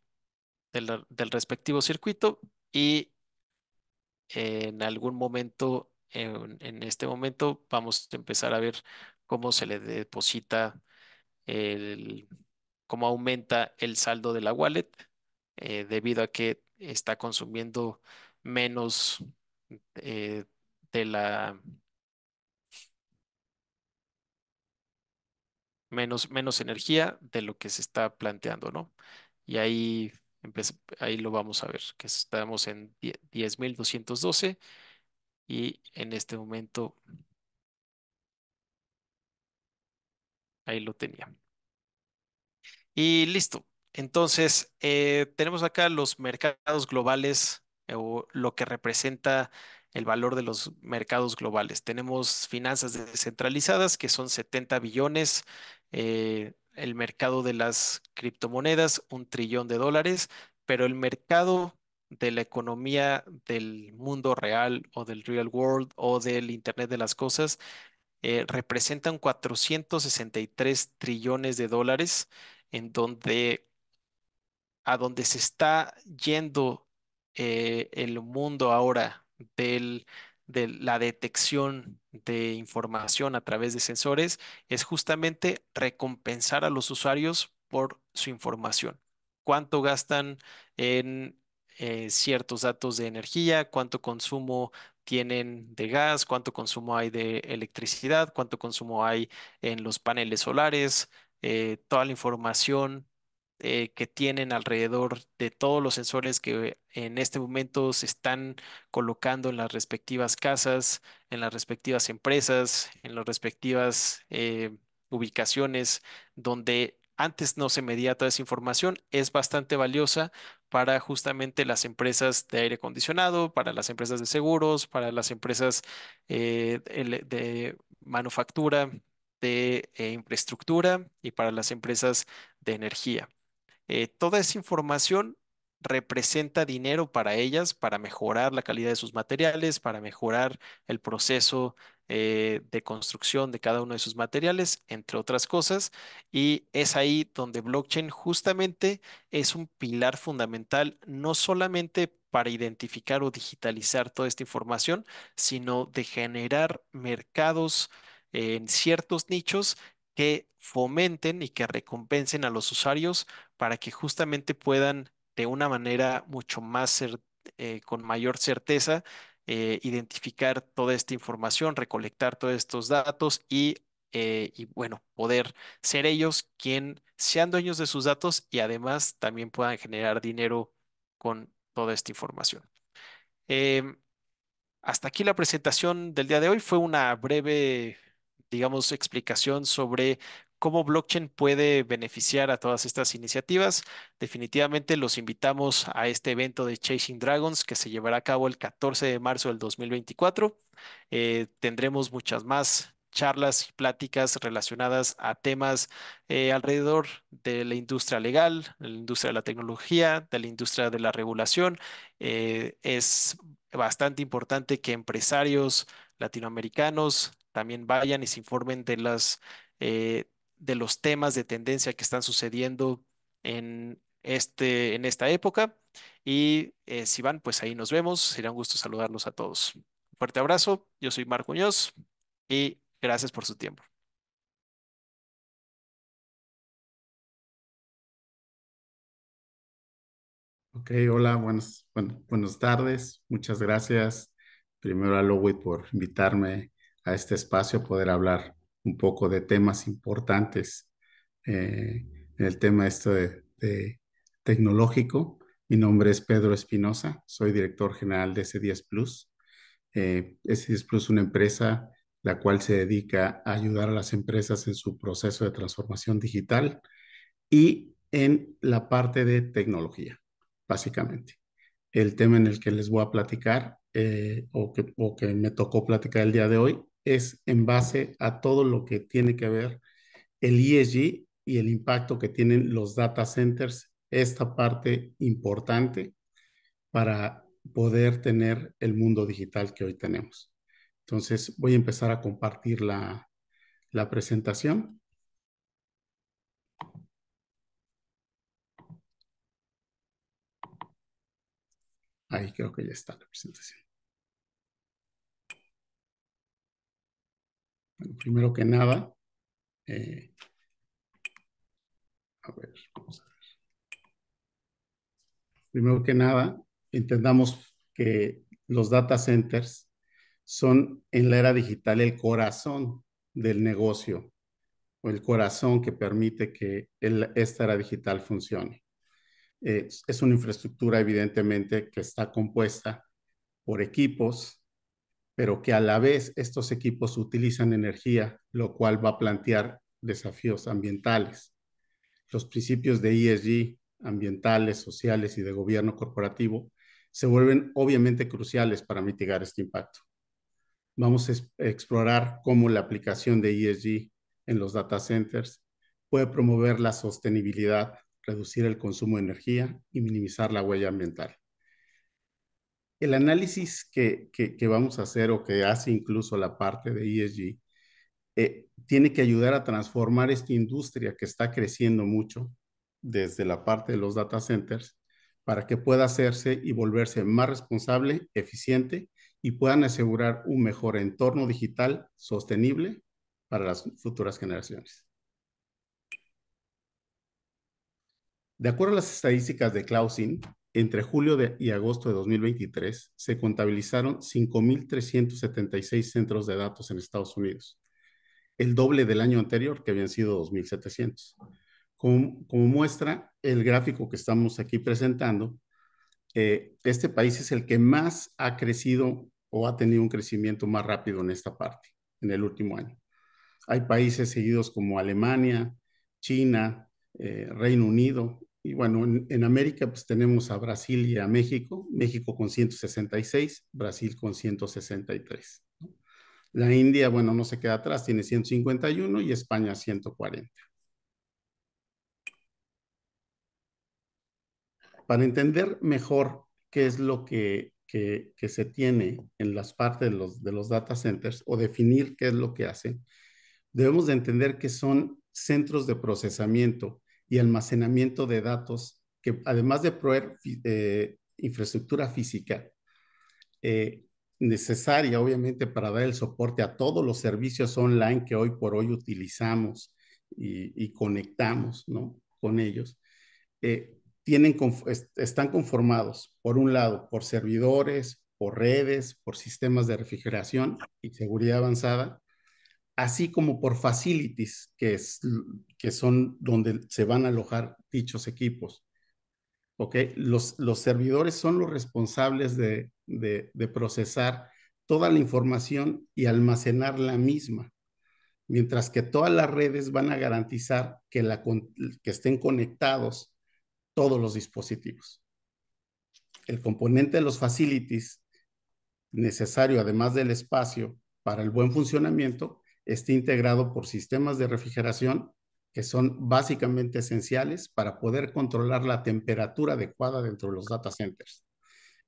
[SPEAKER 3] del, respectivo circuito y en algún momento, en, este momento, vamos a empezar a ver cómo se le deposita el, cómo aumenta el saldo de la wallet eh, debido a que está consumiendo menos de la menos, menos energía de lo que se está planteando, ¿no? Y ahí, ahí lo vamos a ver, que estamos en 10.212 y en este momento ahí lo tenía. Y listo. Entonces, eh, tenemos acá los mercados globales eh, o lo que representa el valor de los mercados globales. Tenemos finanzas descentralizadas que son 70 billones, eh, el mercado de las criptomonedas, un trillón de dólares, pero el mercado de la economía del mundo real o del real world o del Internet de las Cosas eh, representan 463 trillones de dólares en donde a donde se está yendo eh, el mundo ahora de la detección de información a través de sensores es justamente recompensar a los usuarios por su información. ¿Cuánto gastan en eh, ciertos datos de energía? ¿Cuánto consumo tienen de gas? ¿Cuánto consumo hay de electricidad? ¿Cuánto consumo hay en los paneles solares? Eh, toda la información eh, que tienen alrededor de todos los sensores que en este momento se están colocando en las respectivas casas, en las respectivas empresas, en las respectivas eh, ubicaciones donde antes no se medía toda esa información, es bastante valiosa para justamente las empresas de aire acondicionado, para las empresas de seguros, para las empresas eh, de, manufactura, de infraestructura y para las empresas de energía. Eh, toda esa información representa dinero para ellas, para mejorar la calidad de sus materiales, para mejorar el proceso eh, de construcción de cada uno de sus materiales, entre otras cosas. Y es ahí donde blockchain justamente es un pilar fundamental, no solamente para identificar o digitalizar toda esta información, sino de generar mercados en ciertos nichos que fomenten y que recompensen a los usuarios para que justamente puedan de una manera mucho más, eh, con mayor certeza, eh, identificar toda esta información, recolectar todos estos datos y, eh, y, bueno, poder ser ellos quien sean dueños de sus datos y además también puedan generar dinero con toda esta información. Em, hasta aquí la presentación del día de hoy. Fue una breve digamos, explicación sobre cómo blockchain puede beneficiar a todas estas iniciativas. Definitivamente los invitamos a este evento de Chasing Dragons que se llevará a cabo el 14 de marzo del 2024. Eh, tendremos muchas más charlas y pláticas relacionadas a temas eh, alrededor de la industria legal, de la industria de la tecnología, de la industria de la regulación. Eh, es bastante importante que empresarios latinoamericanos, también vayan y se informen de las eh, de los temas de tendencia que están sucediendo en este en esta época y eh, si van pues ahí nos vemos será un gusto saludarlos a todos fuerte abrazo yo soy Marco Muñoz y
[SPEAKER 2] gracias por su tiempo
[SPEAKER 4] Ok, hola, buenas, buenas tardes. Muchas gracias. Primero a Lowit por invitarme a este espacio poder hablar un poco de temas importantes eh, en el tema esto de, tecnológico. Mi nombre es Pedro Espinosa, soy director general de S10 Plus. Eh, S10 Plus es una empresa la cual se dedica a ayudar a las empresas en su proceso de transformación digital y en la parte de tecnología, básicamente. El tema en el que les voy a platicar eh, o que me tocó platicar el día de hoy es en base a todo lo que tiene que ver el ESG y el impacto que tienen los data centers, esta parte importante para poder tener el mundo digital que hoy tenemos. Entonces voy a empezar a compartir la, la presentación. Ahí creo que ya está la presentación. primero que nada, eh, a ver, Primero que nada, entendamos que los data centers son en la era digital el corazón del negocio o el corazón que permite que esta era digital funcione. Eh, es una infraestructura evidentemente que está compuesta por equipos pero que a la vez estos equipos utilizan energía, lo cual va a plantear desafíos ambientales. Los principios de ESG, ambientales, sociales y de gobierno corporativo, se vuelven obviamente cruciales para mitigar este impacto. Vamos a explorar cómo la aplicación de ESG en los data centers puede promover la sostenibilidad, reducir el consumo de energía y minimizar la huella ambiental el análisis que, vamos a hacer o que hace incluso la parte de ESG eh, tiene que ayudar a transformar esta industria que está creciendo mucho desde la parte de los data centers para que pueda hacerse y volverse más responsable, eficiente y puedan asegurar un mejor entorno digital sostenible para las futuras generaciones. De acuerdo a las estadísticas de Clausin, entre julio y agosto de 2023 se contabilizaron 5.376 centros de datos en Estados Unidos, el doble del año anterior, que habían sido 2.700. Como, muestra el gráfico que estamos aquí presentando, eh, este país es el que más ha crecido o ha tenido un crecimiento más rápido en esta parte, en el último año. Hay países seguidos como Alemania, China, eh, Reino Unido y bueno, en, América pues tenemos a Brasil y a México, México con 166, Brasil con 163. La India, bueno, no se queda atrás, tiene 151 y España 140. Para entender mejor qué es lo que, se tiene en las partes de los, de los data centers o definir qué es lo que hacen, debemos de entender que son centros de procesamiento y almacenamiento de datos que además de proveer eh, infraestructura física eh, necesaria, obviamente, para dar el soporte a todos los servicios online que hoy por hoy utilizamos y, conectamos con ellos, eh, tienen, están conformados, por un lado, por servidores, por redes, por sistemas de refrigeración y seguridad avanzada, así como por facilities, que, es, que son donde se van a alojar dichos equipos. ok Los, los servidores son los responsables de, de, de, procesar toda la información y almacenar la misma, mientras que todas las redes van a garantizar que, la, que estén conectados todos los dispositivos. El componente de los facilities necesario, además del espacio, para el buen funcionamiento, esté integrado por sistemas de refrigeración que son básicamente esenciales para poder controlar la temperatura adecuada dentro de los data centers,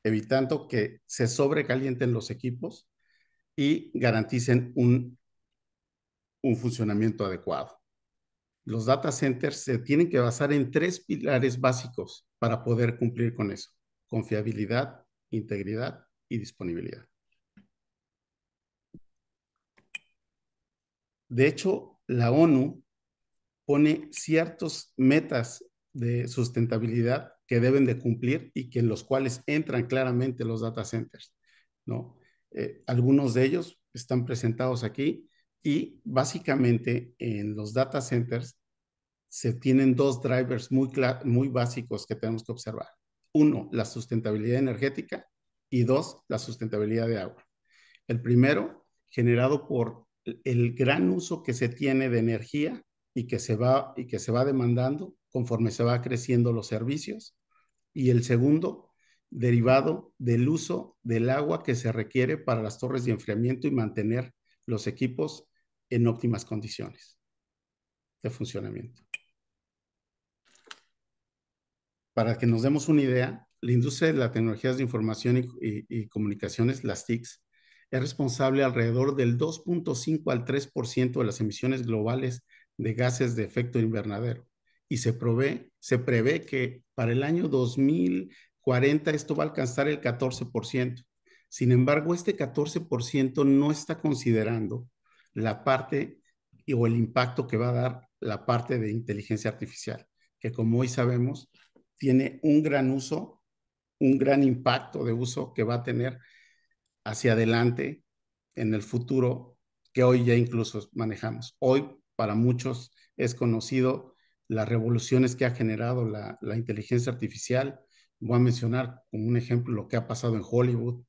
[SPEAKER 4] evitando que se sobrecalienten los equipos y garanticen un, un funcionamiento adecuado. Los data centers se tienen que basar en tres pilares básicos para poder cumplir con eso, confiabilidad, integridad y disponibilidad. De hecho, la ONU pone ciertos metas de sustentabilidad que deben de cumplir y que en los cuales entran claramente los data centers, ¿no? Eh, algunos de ellos están presentados aquí y básicamente en los data centers se tienen dos drivers muy, muy básicos que tenemos que observar. Uno, la sustentabilidad energética y dos, la sustentabilidad de agua. El primero, generado por el gran uso que se tiene de energía y que se va, y que se va demandando conforme se va creciendo los servicios. Y el segundo, derivado del uso del agua que se requiere para las torres de enfriamiento y mantener los equipos en óptimas condiciones de funcionamiento. Para que nos demos una idea, la industria de las tecnologías de información y, y comunicaciones, las TICs, es responsable alrededor del 2.5 al 3% de las emisiones globales de gases de efecto invernadero. Y se, prevé que para el año 2040 esto va a alcanzar el 14%. Sin embargo, este 14% no está considerando la parte o el impacto que va a dar la parte de inteligencia artificial, que como hoy sabemos, tiene un gran uso, un gran impacto de uso que va a tener hacia adelante en el futuro que hoy ya incluso manejamos. Hoy para muchos es conocido las revoluciones que ha generado la, inteligencia artificial. Voy a mencionar como un ejemplo lo que ha pasado en Hollywood,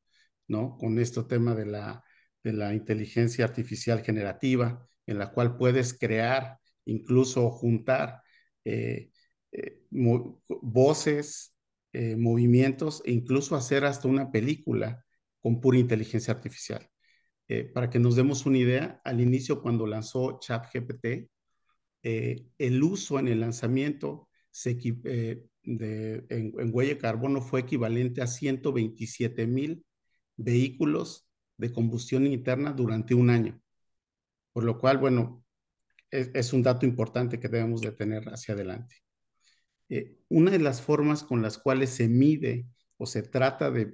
[SPEAKER 4] ¿no? Con este tema de la, de inteligencia artificial generativa, en la cual puedes crear, incluso juntar eh, eh, voces, eh, movimientos e incluso hacer hasta una película con pura inteligencia artificial. Eh, para que nos demos una idea, al inicio cuando lanzó ChatGPT, eh, el uso en el lanzamiento se, eh, de, en, huella de carbono fue equivalente a 127 mil vehículos de combustión interna durante un año. Por lo cual, bueno, es, es un dato importante que debemos de tener hacia adelante. Eh, una de las formas con las cuales se mide o se trata de,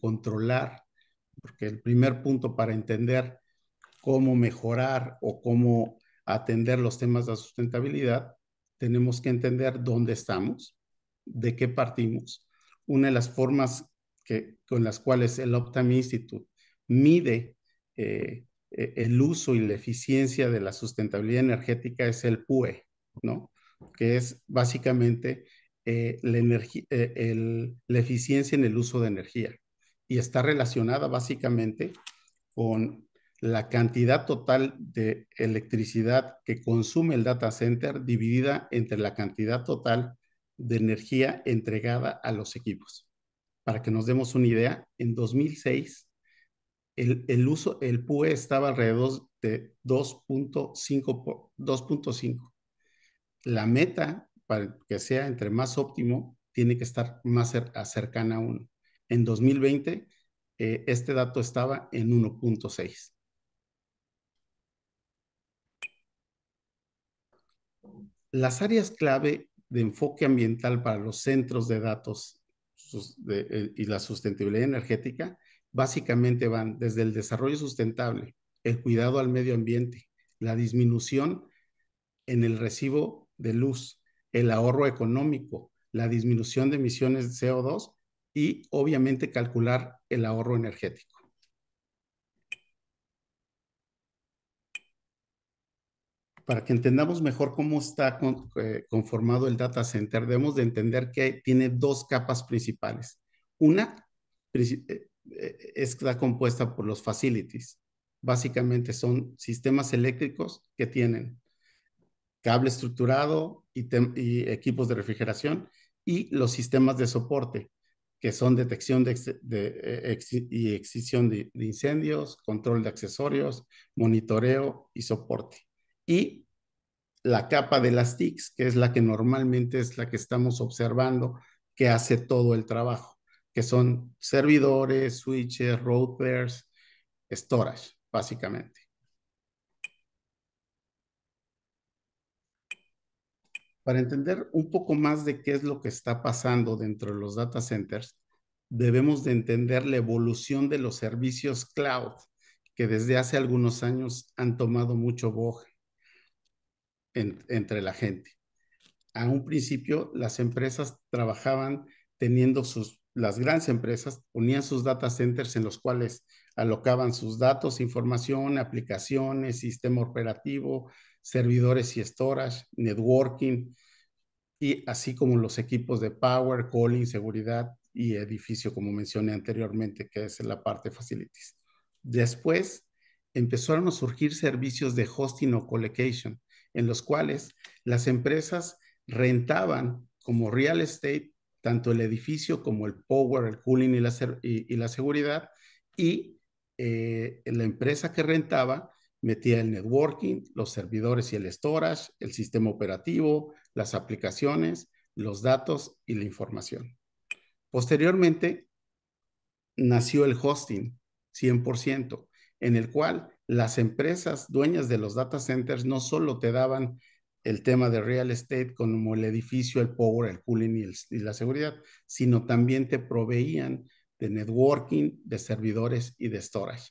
[SPEAKER 4] controlar, porque el primer punto para entender cómo mejorar o cómo atender los temas de sustentabilidad, tenemos que entender dónde estamos, de qué partimos. Una de las formas que, con las cuales el Optam Institute mide eh, e, el uso y la eficiencia de la sustentabilidad energética es el PUE, Que es básicamente eh, la, eh, la eficiencia en el uso de energía y está relacionada básicamente con la cantidad total de electricidad que consume el data center dividida entre la cantidad total de energía entregada a los equipos. Para que nos demos una idea, en 2006 el, el uso, el PUE estaba alrededor de 2.5. La meta para que sea entre más óptimo, tiene que estar más cercana a uno. En 2020, eh, este dato estaba en 1.6. Las áreas clave de enfoque ambiental para los centros de datos eh, y la sustentabilidad energética básicamente van desde el desarrollo sustentable, el cuidado al medio ambiente, la disminución en el recibo de luz, el ahorro económico, la disminución de emisiones de CO2 y obviamente calcular el ahorro energético. Para que entendamos mejor cómo está eh, conformado el data center, debemos de entender que tiene dos capas principales. Una eh, eh, es está compuesta por los facilities. Básicamente son sistemas eléctricos que tienen cable estructurado, y, equipos de refrigeración y los sistemas de soporte, que son detección eh, y extinción de, incendios, control de accesorios, monitoreo y soporte. Y la capa de las TICs, que es la que normalmente es la que estamos observando que hace todo el trabajo, que son servidores, switches, routers, storage, básicamente. Para entender un poco más de qué es lo que está pasando dentro de los data centers, debemos de entender la evolución de los servicios cloud, que desde hace algunos años han tomado mucho boje entre la gente. A un principio, las empresas trabajaban teniendo sus, las grandes empresas ponían sus data centers en los cuales alocaban sus datos, información, aplicaciones, sistema operativo, servidores y storage, networking, y así como los equipos de power, calling, seguridad y edificio, como mencioné anteriormente, que es la parte facilities. Después empezaron a surgir servicios de hosting o colocation, en los cuales las empresas rentaban como real estate tanto el edificio como el power, el cooling y la, seguridad, y eh, la empresa que rentaba metía el networking, los servidores y el storage, el sistema operativo, las aplicaciones, los datos y la información. Posteriormente, nació el hosting 100%, en el cual las empresas dueñas de los data centers no solo te daban el tema de real estate como el edificio, el power, el cooling y, y la seguridad, sino también te proveían de networking, de servidores y de storage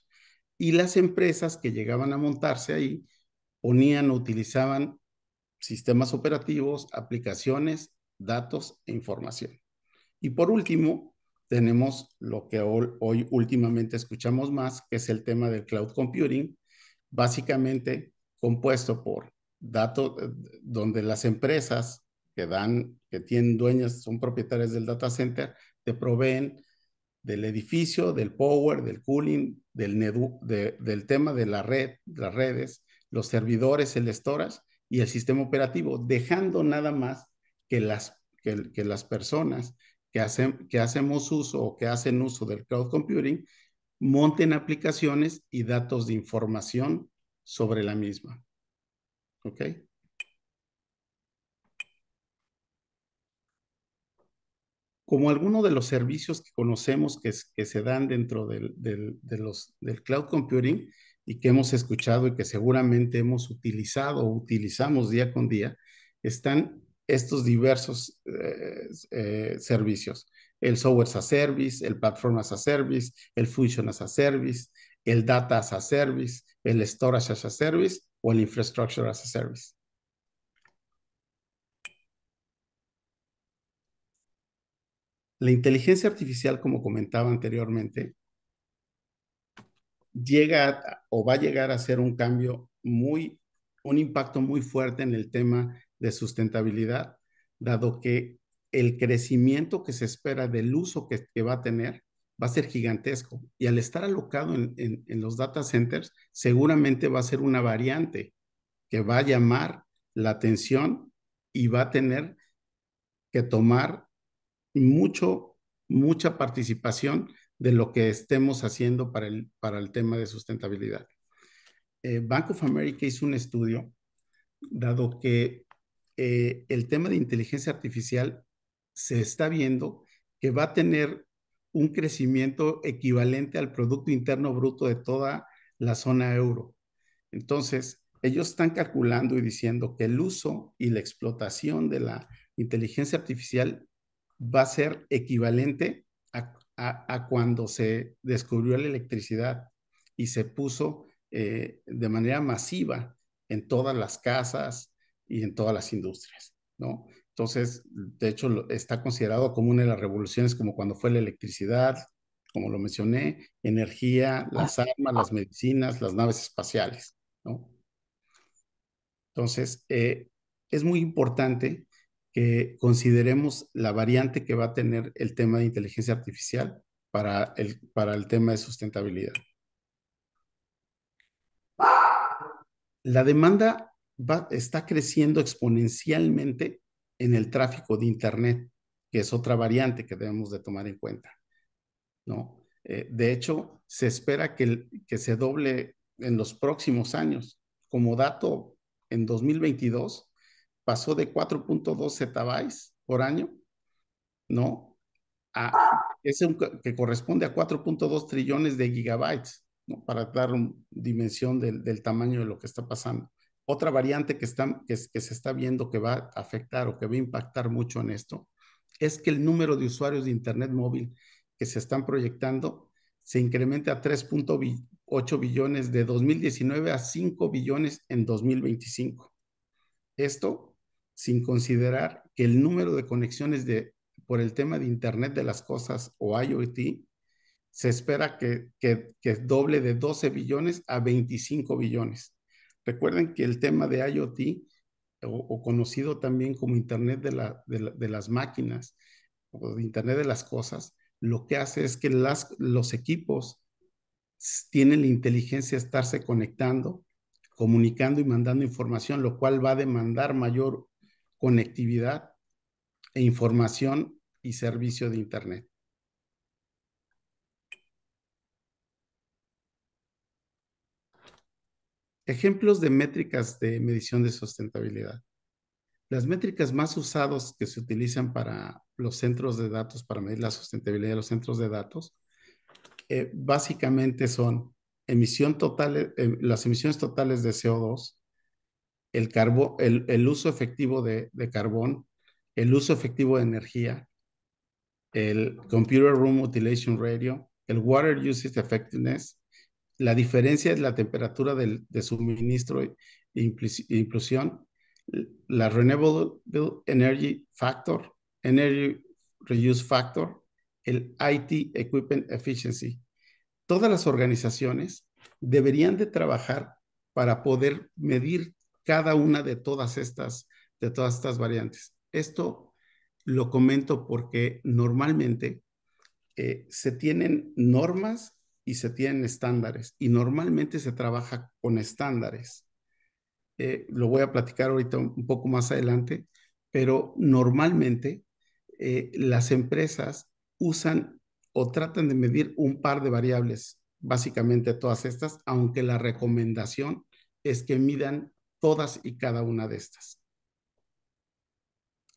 [SPEAKER 4] y las empresas que llegaban a montarse ahí ponían o utilizaban sistemas operativos, aplicaciones, datos e información. Y por último, tenemos lo que hoy, últimamente escuchamos más, que es el tema del cloud computing, básicamente compuesto por datos eh, donde las empresas que dan, que tienen dueñas, son propietarias del data center, te proveen del edificio, del power, del cooling, del, tema de la red, las redes, los servidores, el storage y el sistema operativo, dejando nada más que las, que las personas que, hacen, que hacemos uso o que hacen uso del cloud computing monten aplicaciones y datos de información sobre la misma. ¿Ok? como alguno de los servicios que conocemos que, que se dan dentro del, de los, del cloud computing y que hemos escuchado y que seguramente hemos utilizado o utilizamos día con día, están estos diversos eh, eh, servicios. El software as a service, el platform as a service, el function as a service, el data as a service, el storage as a service o el infrastructure as a service. La inteligencia artificial, como comentaba anteriormente, llega o va a llegar a ser un cambio muy, un impacto muy fuerte en el tema de sustentabilidad, dado que el crecimiento que se espera del uso que, va a tener va a ser gigantesco. Y al estar alocado en, los data centers, seguramente va a ser una variante que va a llamar la atención y va a tener que tomar mucho, mucha participación de lo que estemos haciendo para el, para el tema de sustentabilidad. Eh, Bank of America hizo un estudio, dado que eh, el tema de inteligencia artificial se está viendo que va a tener un crecimiento equivalente al Producto Interno Bruto de toda la zona euro. Entonces, ellos están calculando y diciendo que el uso y la explotación de la inteligencia artificial va a ser equivalente a, cuando se descubrió la electricidad y se puso eh, de manera masiva en todas las casas y en todas las industrias, ¿no? Entonces, de hecho, está considerado como una de las revoluciones, como cuando fue la electricidad, como lo mencioné, energía, las armas, las medicinas, las naves espaciales, ¿no? Entonces, eh, es muy importante que consideremos la variante que va a tener el tema de inteligencia artificial para el, para el tema de sustentabilidad. La demanda va, está creciendo exponencialmente en el tráfico de Internet, que es otra variante que debemos de tomar en cuenta. ¿no? Eh, de hecho, se espera que, que se doble en los próximos años. Como dato, en 2022 pasó de 4.2 zettabytes por año, ¿no? A que corresponde a 4.2 trillones de gigabytes, ¿no? Para dar una dimensión del, tamaño de lo que está pasando. Otra variante que, que se está viendo que va a afectar o que va a impactar mucho en esto es que el número de usuarios de Internet móvil que se están proyectando se incrementa a 3.8 billones de 2019 a 5 billones en 2025. Esto sin considerar que el número de conexiones de, por el tema de Internet de las Cosas o IoT se espera que, que, doble de 12 billones a 25 billones. Recuerden que el tema de IoT, o, conocido también como Internet de, la, de, las máquinas, o Internet de las Cosas, lo que hace es que las, los equipos tienen la inteligencia de estarse conectando, comunicando y mandando información, lo cual va a demandar mayor conectividad e información y servicio de Internet. Ejemplos de métricas de medición de sustentabilidad. Las métricas más usadas que se utilizan para los centros de datos, para medir la sustentabilidad de los centros de datos, eh, básicamente son emisión eh, las emisiones totales de CO2, el, el, uso efectivo de, de, carbón, el uso efectivo de energía, el Computer Room utilization Radio, el Water Usage Effectiveness, la diferencia es la temperatura de suministro e inclusión, la Renewable Energy Factor, Energy Reuse Factor, el IT Equipment Efficiency. Todas las organizaciones deberían de trabajar para poder medir cada una de todas estas, de todas estas variantes. Esto lo comento porque normalmente eh, se tienen normas y se tienen estándares y normalmente se trabaja con estándares. Eh, lo voy a platicar ahorita un poco más adelante, pero normalmente eh, las empresas usan o tratan de medir un par de variables, básicamente todas estas, aunque la recomendación es que midan todas y cada una de estas.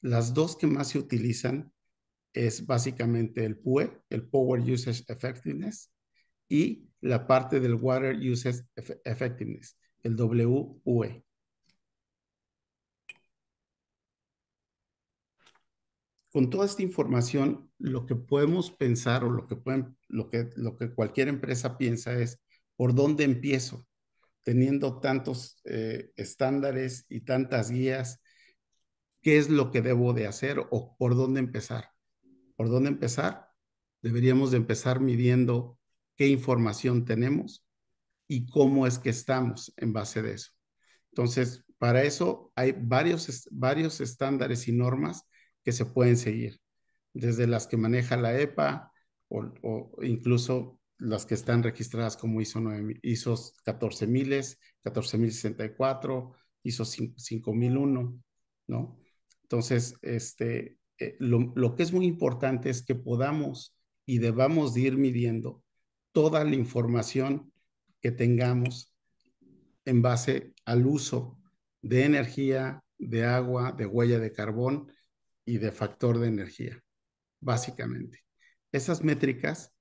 [SPEAKER 4] Las dos que más se utilizan es básicamente el PUE, el Power Usage Effectiveness, y la parte del Water Usage Effectiveness, el WUE. Con toda esta información, lo que podemos pensar o lo que, lo que, lo que cualquier empresa piensa es, ¿por dónde empiezo? teniendo tantos eh, estándares y tantas guías, ¿qué es lo que debo de hacer o por dónde empezar? ¿Por dónde empezar? Deberíamos de empezar midiendo qué información tenemos y cómo es que estamos en base de eso. Entonces, para eso hay varios, varios estándares y normas que se pueden seguir, desde las que maneja la EPA o incluso las que están registradas como ISO 9000, ISO 14000, 14064, ISO 5001, ¿no? Entonces, este, eh, lo, lo, que es muy importante es que podamos y debamos ir midiendo toda la información que tengamos en base al uso de energía, de agua, de huella de carbón y de factor de energía, básicamente. Esas métricas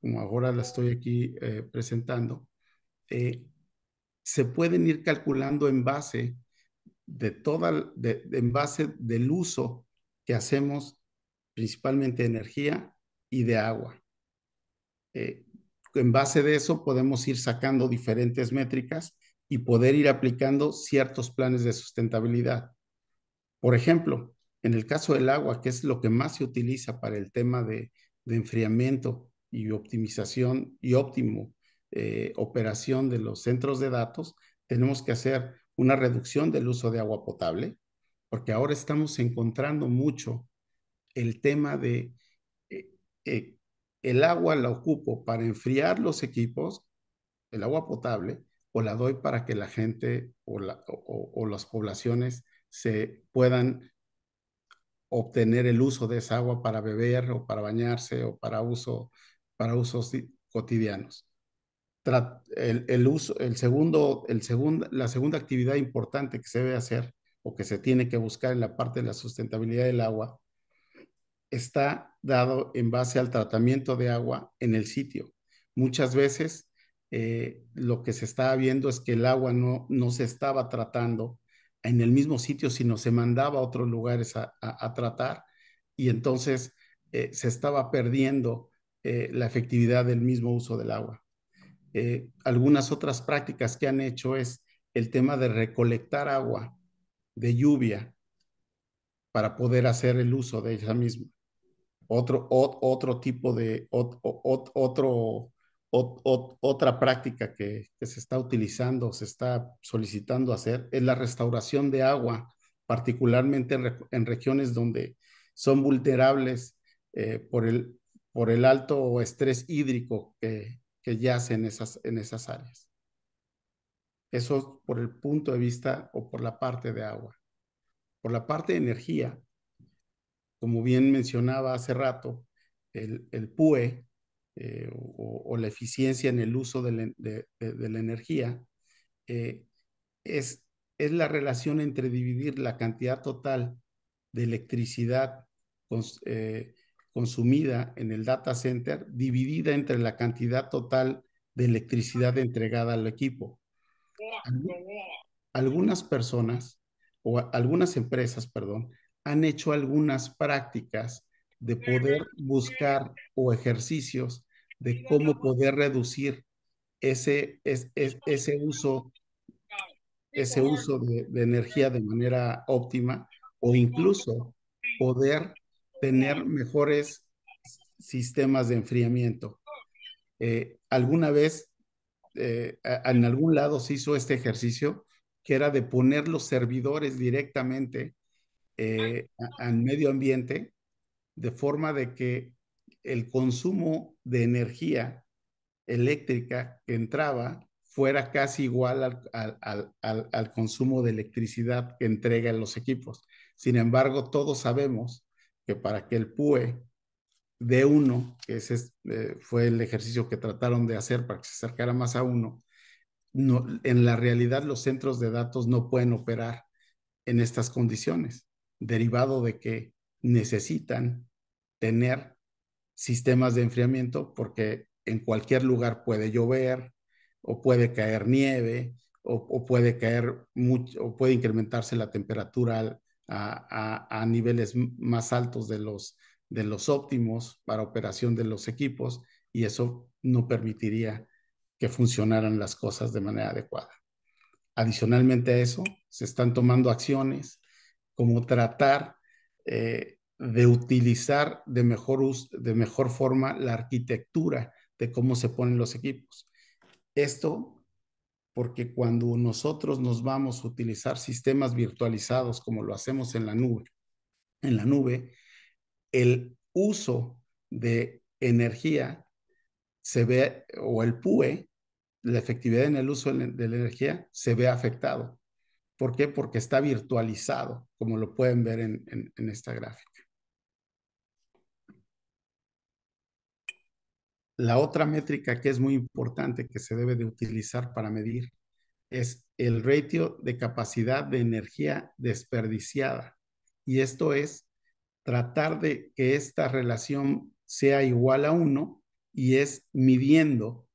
[SPEAKER 4] como ahora la estoy aquí eh, presentando, eh, se pueden ir calculando en base de toda, en base del uso que hacemos principalmente de energía y de agua. Eh, en base de eso podemos ir sacando diferentes métricas y poder ir aplicando ciertos planes de sustentabilidad. Por ejemplo, en el caso del agua, que es lo que más se utiliza para el tema de, de enfriamiento y optimización y óptimo eh, operación de los centros de datos, tenemos que hacer una reducción del uso de agua potable, porque ahora estamos encontrando mucho el tema de eh, eh, el agua la ocupo para enfriar los equipos, el agua potable, o la doy para que la gente o, o las poblaciones se puedan obtener el uso de esa agua para beber o para bañarse o para uso para usos cotidianos. El, uso, el segundo, el segundo, la segunda actividad importante que se debe hacer o que se tiene que buscar en la parte de la sustentabilidad del agua está dado en base al tratamiento de agua en el sitio. Muchas veces eh, lo que se está viendo es que el agua no, no se estaba tratando en el mismo sitio, sino se mandaba a otros lugares a, tratar y entonces eh, se estaba perdiendo eh, la efectividad del mismo uso del agua. Eh, algunas otras prácticas que han hecho es el tema de recolectar agua de lluvia para poder hacer el uso de ella misma. Otro, otro tipo de, otro, otra práctica que, se está utilizando, se está solicitando hacer, es la restauración de agua, particularmente en, regiones donde son vulnerables eh, por, el, por el alto estrés hídrico que, yace en esas, en esas áreas. Eso por el punto de vista o por la parte de agua. Por la parte de energía, como bien mencionaba hace rato, el, PUE eh, o, la eficiencia en el uso de la, energía eh, es, es la relación entre dividir la cantidad total de electricidad con, eh, consumida en el data center dividida entre la cantidad total de electricidad entregada al equipo. Algunas personas o algunas empresas, perdón, han hecho algunas prácticas de poder buscar o ejercicios de cómo poder reducir ese, ese uso, ese uso de, de energía de manera óptima o incluso poder tener mejores sistemas de enfriamiento. Eh, alguna vez, eh, en algún lado se hizo este ejercicio, que era de poner los servidores directamente eh, al medio ambiente, de forma de que el consumo de energía eléctrica que entraba fuera casi igual al, al consumo de electricidad que entregan los equipos. Sin embargo, todos sabemos que para que el PUE de uno, que ese eh, fue el ejercicio que trataron de hacer para que se acercara más a uno, no, en la realidad los centros de datos no pueden operar en estas condiciones, derivado de que necesitan tener sistemas de enfriamiento porque en cualquier lugar puede llover o puede caer nieve o, puede caer mucho o puede incrementarse la temperatura al, a, niveles más altos de los, de los óptimos para operación de los equipos y eso no permitiría que funcionaran las cosas de manera adecuada. Adicionalmente a eso, se están tomando acciones como tratar eh, de utilizar de mejor, de mejor forma la arquitectura de cómo se ponen los equipos. Esto porque cuando nosotros nos vamos a utilizar sistemas virtualizados como lo hacemos en la nube, en la nube, el uso de energía se ve, o el PUE, la efectividad en el uso de la energía, se ve afectado. ¿Por qué? Porque está virtualizado, como lo pueden ver en, en esta gráfica. La otra métrica que es muy importante que se debe de utilizar para medir es el ratio de capacidad de energía desperdiciada. Y esto es tratar de que esta relación sea igual a uno y es midiendo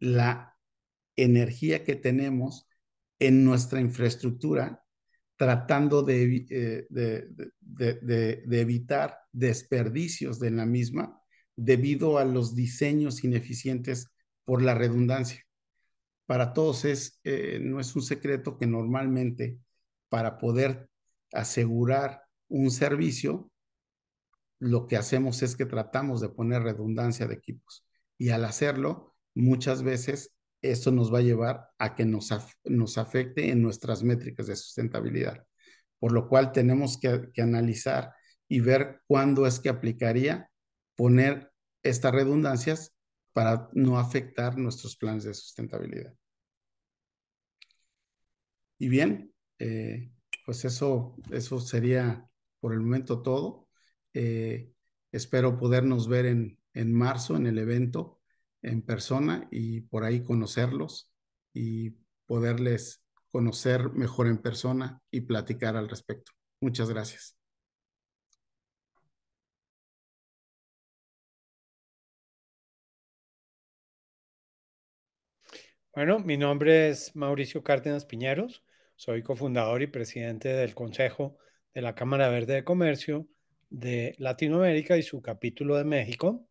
[SPEAKER 4] la energía que tenemos en nuestra infraestructura, tratando de, eh, de evitar desperdicios de la misma debido a los diseños ineficientes por la redundancia. Para todos es, eh, no es un secreto que normalmente para poder asegurar un servicio, lo que hacemos es que tratamos de poner redundancia de equipos. Y al hacerlo, muchas veces esto nos va a llevar a que nos, nos afecte en nuestras métricas de sustentabilidad. Por lo cual tenemos que, que analizar y ver cuándo es que aplicaría poner estas redundancias para no afectar nuestros planes de sustentabilidad. Y bien, eh, pues eso, eso sería por el momento todo. Eh, espero podernos ver en, en marzo en el evento en persona y por ahí conocerlos y poderles conocer mejor en persona y platicar al respecto. Muchas gracias.
[SPEAKER 2] Bueno, mi nombre es Mauricio Cárdenas Piñeros, soy cofundador y presidente del Consejo de la Cámara Verde de Comercio de Latinoamérica y su capítulo de México,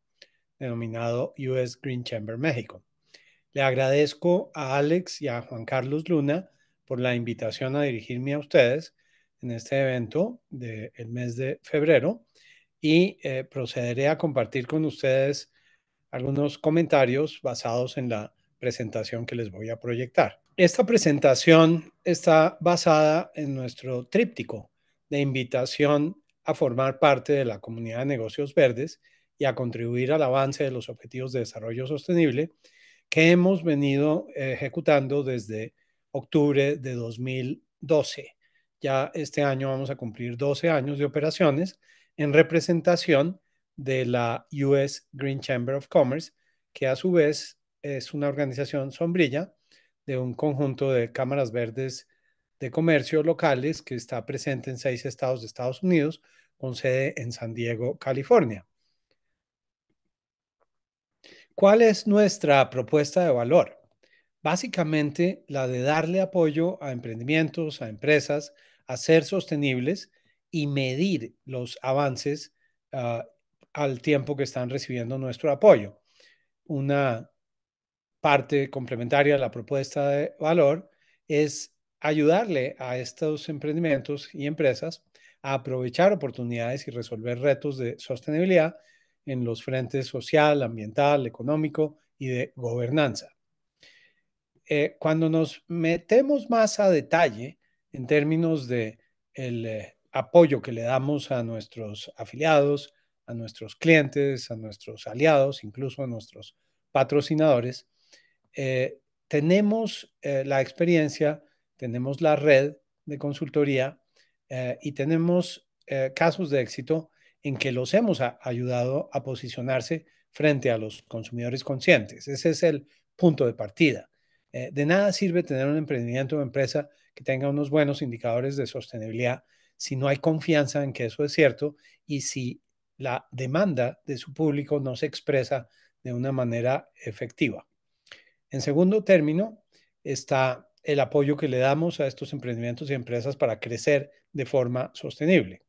[SPEAKER 2] denominado US Green Chamber México. Le agradezco a Alex y a Juan Carlos Luna por la invitación a dirigirme a ustedes en este evento del mes de febrero y eh, procederé a compartir con ustedes algunos comentarios basados en la presentación que les voy a proyectar. Esta presentación está basada en nuestro tríptico de invitación a formar parte de la comunidad de negocios verdes y a contribuir al avance de los objetivos de desarrollo sostenible que hemos venido ejecutando desde octubre de 2012. Ya este año vamos a cumplir 12 años de operaciones en representación de la US Green Chamber of Commerce, que a su vez es una organización sombrilla de un conjunto de cámaras verdes de comercio locales que está presente en seis estados de Estados Unidos, con sede en San Diego, California. ¿Cuál es nuestra propuesta de valor? Básicamente la de darle apoyo a emprendimientos, a empresas, a ser sostenibles y medir los avances ah, al tiempo que están recibiendo nuestro apoyo. Una parte complementaria a la propuesta de valor es ayudarle a estos emprendimientos y empresas a aprovechar oportunidades y resolver retos de sostenibilidad en los frentes social, ambiental, económico y de gobernanza. Eh, cuando nos metemos más a detalle en términos de el eh, apoyo que le damos a nuestros afiliados, a nuestros clientes, a nuestros aliados, incluso a nuestros patrocinadores, eh, tenemos eh, la experiencia, tenemos la red de consultoría eh, y tenemos casos de éxito en que los hemos ayudado a posicionarse frente a los consumidores conscientes. Ese es el punto de partida. de nada sirve tener un emprendimiento o empresa que tenga unos buenos indicadores de sostenibilidad si no hay confianza en que eso es cierto y si la demanda de su público no se expresa de una manera efectiva. En segundo término, está el apoyo que le damos a estos emprendimientos y empresas para crecer de forma sostenible.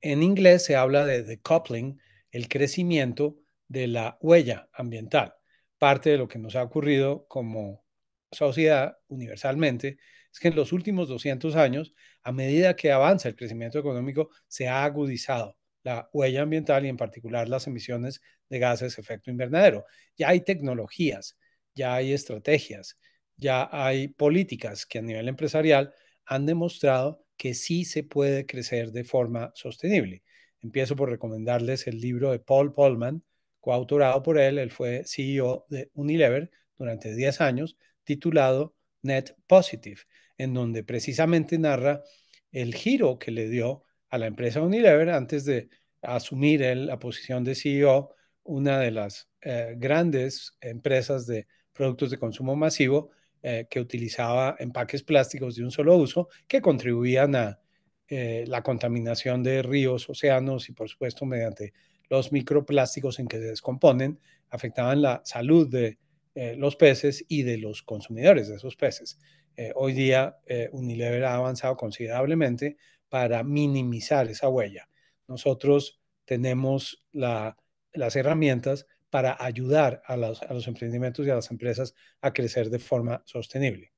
[SPEAKER 2] En inglés se habla de decoupling, el crecimiento de la huella ambiental. Parte de lo que nos ha ocurrido como sociedad universalmente es que en los últimos 200 años, a medida que avanza el crecimiento económico, se ha agudizado la huella ambiental y en particular las emisiones de gases de efecto invernadero. Ya hay tecnologías ya hay estrategias, ya hay políticas que a nivel empresarial han demostrado que sí se puede crecer de forma sostenible. Empiezo por recomendarles el libro de Paul Polman, coautorado por él, él fue CEO de Unilever durante 10 años, titulado Net Positive, en donde precisamente narra el giro que le dio a la empresa Unilever antes de asumir la posición de CEO, una de las eh, grandes empresas de productos de consumo masivo eh, que utilizaba empaques plásticos de un solo uso que contribuían a eh, la contaminación de ríos, océanos y por supuesto mediante los microplásticos en que se descomponen, afectaban la salud de eh, los peces y de los consumidores de esos peces. hoy día Unilever ha avanzado considerablemente para minimizar esa huella. Nosotros tenemos la, las herramientas para ayudar a los, emprendimientos y a las empresas a crecer de forma sostenible.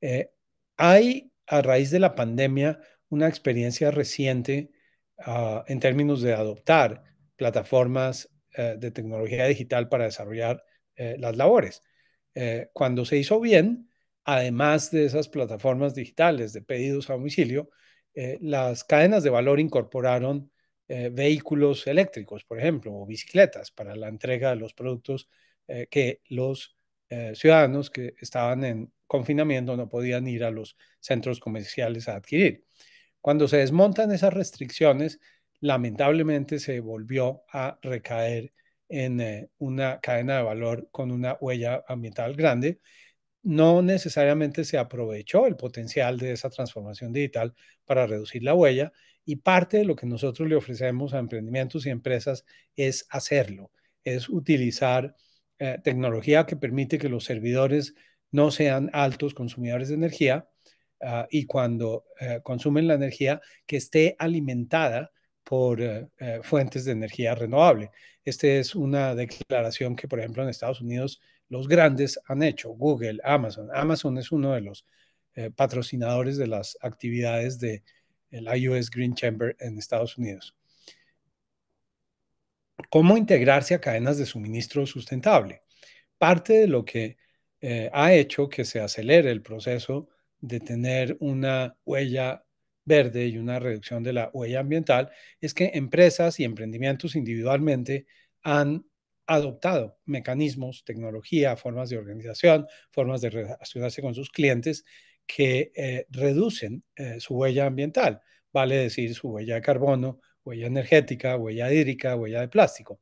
[SPEAKER 2] Eh, hay, a raíz de la pandemia, una experiencia reciente ah, en términos de adoptar plataformas eh, de tecnología digital para desarrollar eh, las labores. cuando se hizo bien, además de esas plataformas digitales de pedidos a domicilio, las cadenas de valor incorporaron eh, vehículos eléctricos, por ejemplo, o bicicletas para la entrega de los productos eh, que los eh, ciudadanos que estaban en confinamiento no podían ir a los centros comerciales a adquirir. Cuando se desmontan esas restricciones, lamentablemente se volvió a recaer en una cadena de valor con una huella ambiental grande no necesariamente se aprovechó el potencial de esa transformación digital para reducir la huella y parte de lo que nosotros le ofrecemos a emprendimientos y empresas es hacerlo, es utilizar eh, tecnología que permite que los servidores no sean altos consumidores de energía ah, y cuando eh, consumen la energía que esté alimentada por eh, fuentes de energía renovable. Esta es una declaración que, por ejemplo, en Estados Unidos los grandes han hecho, Google, Amazon. Amazon es uno de los patrocinadores de las actividades de el iOS Green Chamber en Estados Unidos. ¿Cómo integrarse a cadenas de suministro sustentable? Parte de lo que eh, ha hecho que se acelere el proceso de tener una huella verde y una reducción de la huella ambiental es que empresas y emprendimientos individualmente han adoptado mecanismos, tecnología, formas de organización, formas de relacionarse con sus clientes que eh, reducen eh, su huella ambiental, vale decir su huella de carbono, huella energética, huella hídrica, huella de plástico.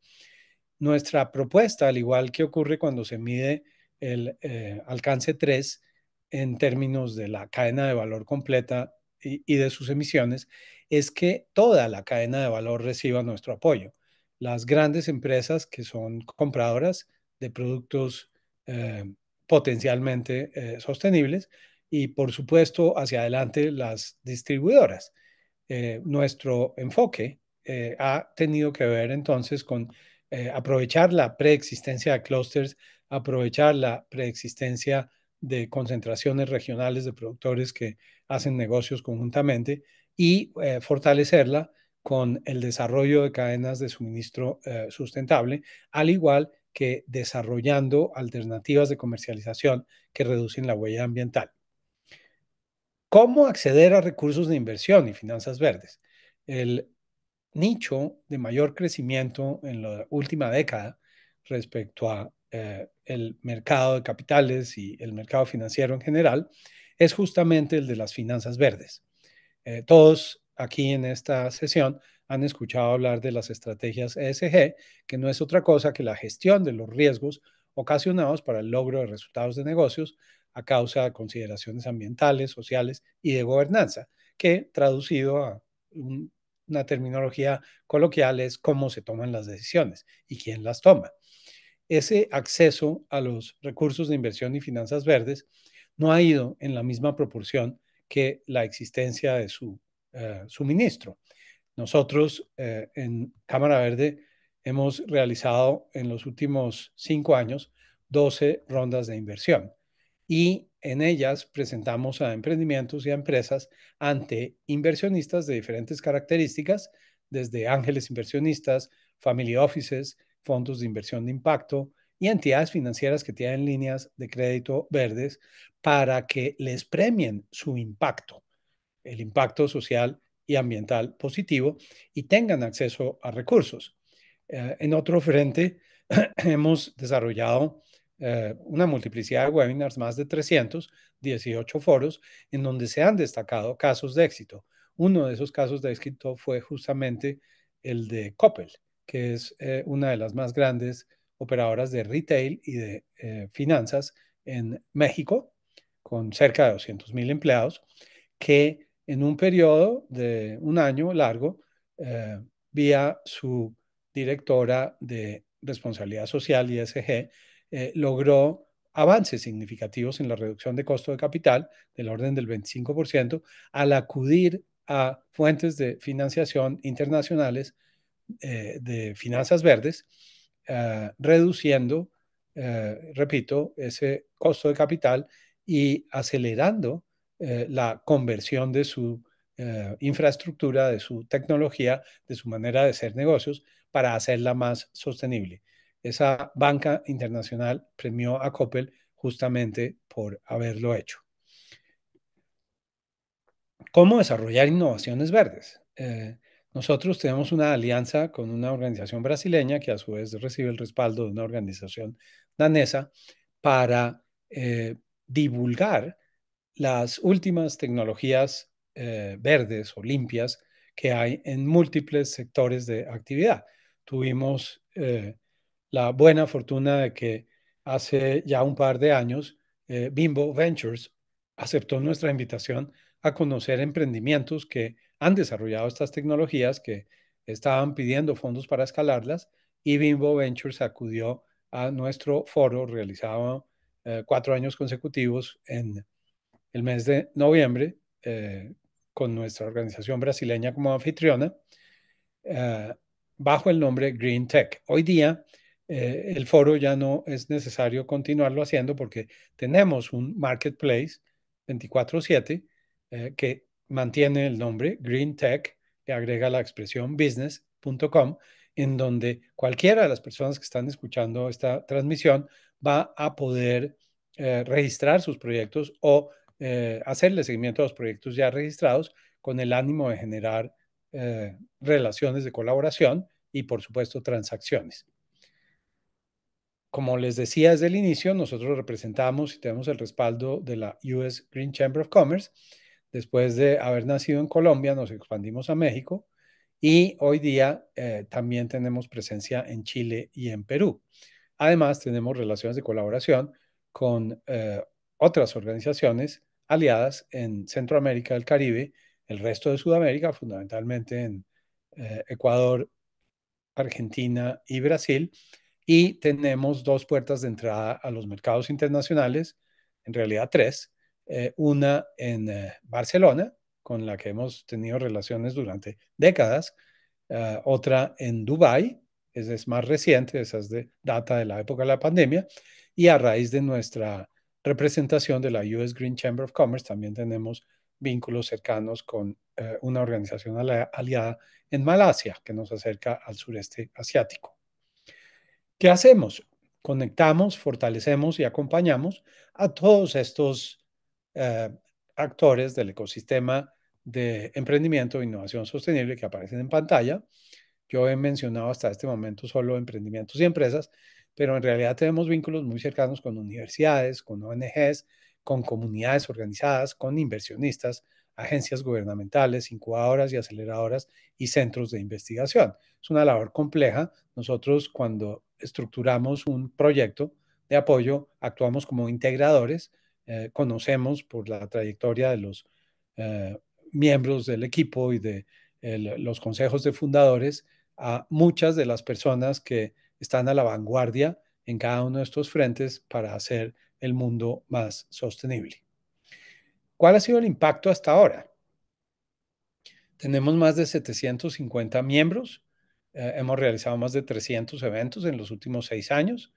[SPEAKER 2] Nuestra propuesta, al igual que ocurre cuando se mide el eh, alcance 3 en términos de la cadena de valor completa y, de sus emisiones, es que toda la cadena de valor reciba nuestro apoyo. Las grandes empresas que son compradoras de productos potencialmente sostenibles, y por supuesto hacia adelante las distribuidoras. Eh, nuestro enfoque eh, ha tenido que ver entonces con eh, aprovechar la preexistencia de clusters, aprovechar la preexistencia de concentraciones regionales de productores que hacen negocios conjuntamente y fortalecerla con el desarrollo de cadenas de suministro sustentable, al igual que desarrollando alternativas de comercialización que reducen la huella ambiental. ¿Cómo acceder a recursos de inversión y finanzas verdes? El nicho de mayor crecimiento en la última década respecto a eh, el mercado de capitales y el mercado financiero en general es justamente el de las finanzas verdes. Eh, todos aquí en esta sesión han escuchado hablar de las estrategias ESG, que no es otra cosa que la gestión de los riesgos ocasionados para el logro de resultados de negocios a causa de consideraciones ambientales, sociales y de gobernanza, que traducido a una terminología coloquial es cómo se toman las decisiones y quién las toma. Ese acceso a los recursos de inversión y finanzas verdes no ha ido en la misma proporción que la existencia de su eh, suministro. Nosotros eh, en Cámara Verde hemos realizado en los últimos cinco años 12 rondas de inversión y en ellas presentamos a emprendimientos y a empresas ante inversionistas de diferentes características, desde ángeles inversionistas, family offices, fondos de inversión de impacto y entidades financieras que tienen líneas de crédito verdes para que les premien su impacto, el impacto social y ambiental positivo y tengan acceso a recursos. Eh, en otro frente, hemos desarrollado eh, una multiplicidad de webinars, más de 318 foros, en donde se han destacado casos de éxito. Uno de esos casos de éxito fue justamente el de Coppel, que es eh, una de las más grandes operadoras de retail y de eh, finanzas en México, con cerca de 200 mil empleados, que en un periodo de un año largo, vía su directora de responsabilidad social y ESG, eh, logró avances significativos en la reducción de costo de capital del orden del 25% al acudir a fuentes de financiación internacionales eh, de finanzas verdes, eh, reduciendo, repito, ese costo de capital y acelerando la conversión de su infraestructura, de su tecnología, de su manera de hacer negocios para hacerla más sostenible esa banca internacional premió a Coppel justamente por haberlo hecho. ¿Cómo desarrollar innovaciones verdes? Eh, nosotros tenemos una alianza con una organización brasileña que a su vez recibe el respaldo de una organización danesa para eh, divulgar las últimas tecnologías eh, verdes o limpias que hay en múltiples sectores de actividad. Tuvimos la buena fortuna de que hace ya un par de años eh, Bimbo Ventures aceptó nuestra invitación a conocer emprendimientos que han desarrollado estas tecnologías, que estaban pidiendo fondos para escalarlas, y Bimbo Ventures acudió a nuestro foro realizado eh, cuatro años consecutivos en el mes de noviembre eh, con nuestra organización brasileña como anfitriona bajo el nombre Green Tech. Hoy día eh, el foro ya no es necesario continuarlo haciendo porque tenemos un marketplace 24/7 eh, que mantiene el nombre Green Tech, que agrega la expresión business.com, en donde cualquiera de las personas que están escuchando esta transmisión va a poder eh, registrar sus proyectos o hacerle seguimiento a los proyectos ya registrados con el ánimo de generar relaciones de colaboración y, por supuesto, transacciones como les decía desde el inicio, nosotros representamos y tenemos el respaldo de la US Green Chamber of Commerce. Después de haber nacido en Colombia, nos expandimos a México y hoy día eh, también tenemos presencia en Chile y en Perú. Además, tenemos relaciones de colaboración con eh, otras organizaciones aliadas en Centroamérica, el Caribe, el resto de Sudamérica, fundamentalmente en eh, Ecuador, Argentina y Brasil, y tenemos dos puertas de entrada a los mercados internacionales, en realidad tres, eh, una en eh, Barcelona, con la que hemos tenido relaciones durante décadas, eh, otra en Dubái, esa es más reciente, esa es de data de la época de la pandemia, y a raíz de nuestra representación de la US Green Chamber of Commerce también tenemos vínculos cercanos con una organización aliada en Malasia que nos acerca al sureste asiático. ¿Qué hacemos? Conectamos, fortalecemos y acompañamos a todos estos eh, actores del ecosistema de emprendimiento e innovación sostenible que aparecen en pantalla. Yo he mencionado hasta este momento solo emprendimientos y empresas, pero en realidad tenemos vínculos muy cercanos con universidades, con ONGs, con comunidades organizadas, con inversionistas, agencias gubernamentales, incubadoras y aceleradoras y centros de investigación. Es una labor compleja. Nosotros cuando estructuramos un proyecto de apoyo, actuamos como integradores, eh, conocemos por la trayectoria de los eh, miembros del equipo y de los consejos de fundadores a muchas de las personas que están a la vanguardia en cada uno de estos frentes para hacer el mundo más sostenible. ¿Cuál ha sido el impacto hasta ahora? Tenemos más de 750 miembros, eh, hemos realizado más de 300 eventos en los últimos seis años,